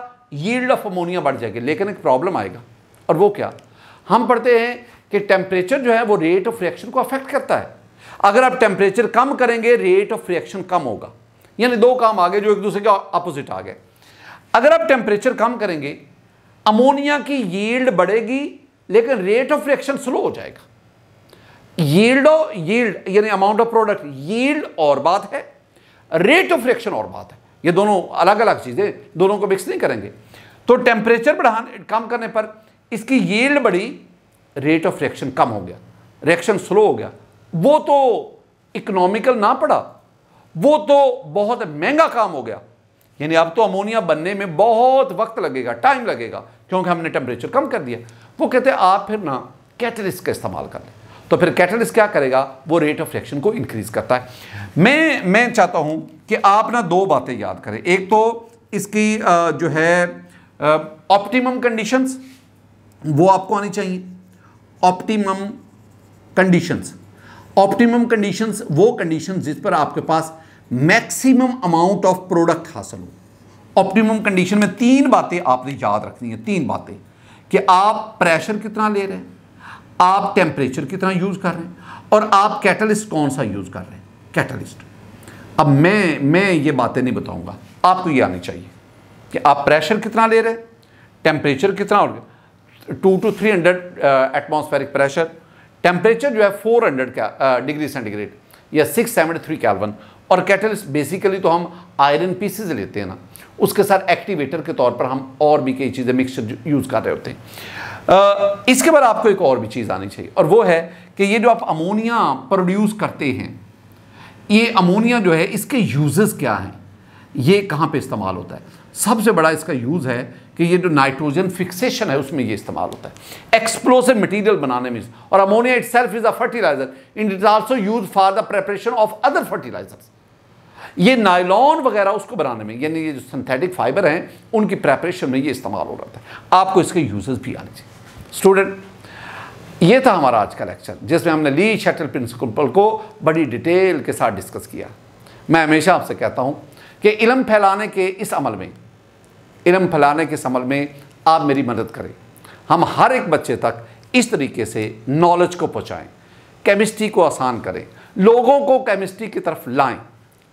यील्ड ऑफ अमोनिया बढ़ जाएगी लेकिन एक प्रॉब्लम आएगा और वो क्या हम पढ़ते हैं कि टेम्परेचर जो है वो रेट ऑफ रिएक्शन को अफेक्ट करता है अगर आप टेम्परेचर कम करेंगे रेट ऑफ रिएक्शन कम होगा यानी दो काम आ गए जो एक दूसरे के अपोजिट आ गए अगर आप टेम्परेचर कम करेंगे अमोनिया की यील्ड बढ़ेगी लेकिन रेट ऑफ रिएक्शन स्लो हो जाएगा यील्ड यील्ड यानी अमाउंट ऑफ प्रोडक्ट यील्ड और बात है रेट ऑफ रिएक्शन और बात है ये दोनों अलग अलग चीज़ें दोनों को मिक्स नहीं करेंगे तो टेम्परेचर बढ़ाने कम करने पर इसकी यील्ड बढ़ी रेट ऑफ रिएक्शन कम हो गया रिएक्शन स्लो हो गया वो तो इकोनॉमिकल ना पड़ा वो तो बहुत महंगा काम हो गया यानी अब तो अमोनिया बनने में बहुत वक्त लगेगा टाइम लगेगा क्योंकि हमने टेम्परेचर कम कर दिया वो कहते हैं आप फिर ना कैटलिस्ट का इस्तेमाल कर लें तो फिर कैटलिस्ट क्या करेगा वो रेट ऑफ रिएक्शन को इंक्रीज करता है मैं मैं चाहता हूं कि आप ना दो बातें याद करें एक तो इसकी जो है ऑप्टिमम कंडीशंस वो आपको आनी चाहिए ऑप्टिमम कंडीशंस ऑप्टिमम कंडीशंस वो कंडीशन जिस पर आपके पास मैक्सिमम अमाउंट ऑफ प्रोडक्ट हासिल हो ऑप्टिमम कंडीशन में तीन बातें आपने याद रखनी है तीन बातें कि आप प्रेशर कितना ले रहे हैं आप टेम्परेचर कितना यूज़ कर रहे हैं और आप कैटलिस्ट कौन सा यूज़ कर रहे हैं कैटलिस्ट अब मैं मैं ये बातें नहीं बताऊंगा आपको ये आनी चाहिए कि आप प्रेशर कितना ले रहे हैं टेम्परेचर कितना और two two three hundred atmospheric pressure temperature जो है 400 का डिग्री सेंटीग्रेड या 673 कैलवन और कैटल बेसिकली तो हम आयरन पीसेज लेते हैं ना उसके साथ एक्टिवेटर के तौर पर हम और भी कई चीज़ें मिक्सचर यूज़ कर रहे होते हैं इसके बाद आपको एक और भी चीज़ आनी चाहिए और वो है कि ये जो आप अमोनिया प्रोड्यूस करते हैं ये अमोनिया जो है इसके यूजेस क्या हैं ये कहाँ पे इस्तेमाल होता है सबसे बड़ा इसका यूज़ है कि ये जो नाइट्रोजन फिक्सेशन है उसमें ये इस्तेमाल होता है एक्सप्लोसिव मटेरियल बनाने में और ammonia itself is a fertilizer in it also use for the preparation of other fertilizers ये नायलॉन वगैरह उसको बनाने में यानी ये जो सिंथेटिक फाइबर हैं उनकी प्रेपरेशन में ये इस्तेमाल हो रहा था आपको इसके यूजेस भी आने चाहिए स्टूडेंट ये था हमारा आज का लेक्चर जिसमें हमने ली शटल प्रिंसिपल को बड़ी डिटेल के साथ डिस्कस किया मैं हमेशा आपसे कहता हूँ कि इलम फैलाने के इस अमल में इलम फैलाने के समल में आप मेरी मदद करें हम हर एक बच्चे तक इस तरीके से नॉलेज को पहुँचाएँ केमिस्ट्री को आसान करें लोगों को केमिस्ट्री की तरफ लाएँ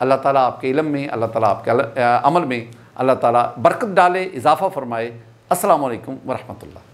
अल्लाह ताला आपके इलम में अल्लाह ताला आपके अमल में अल्लाह ताला बरकत डाले इजाफ़ा फरमाए असल वरहमल्ला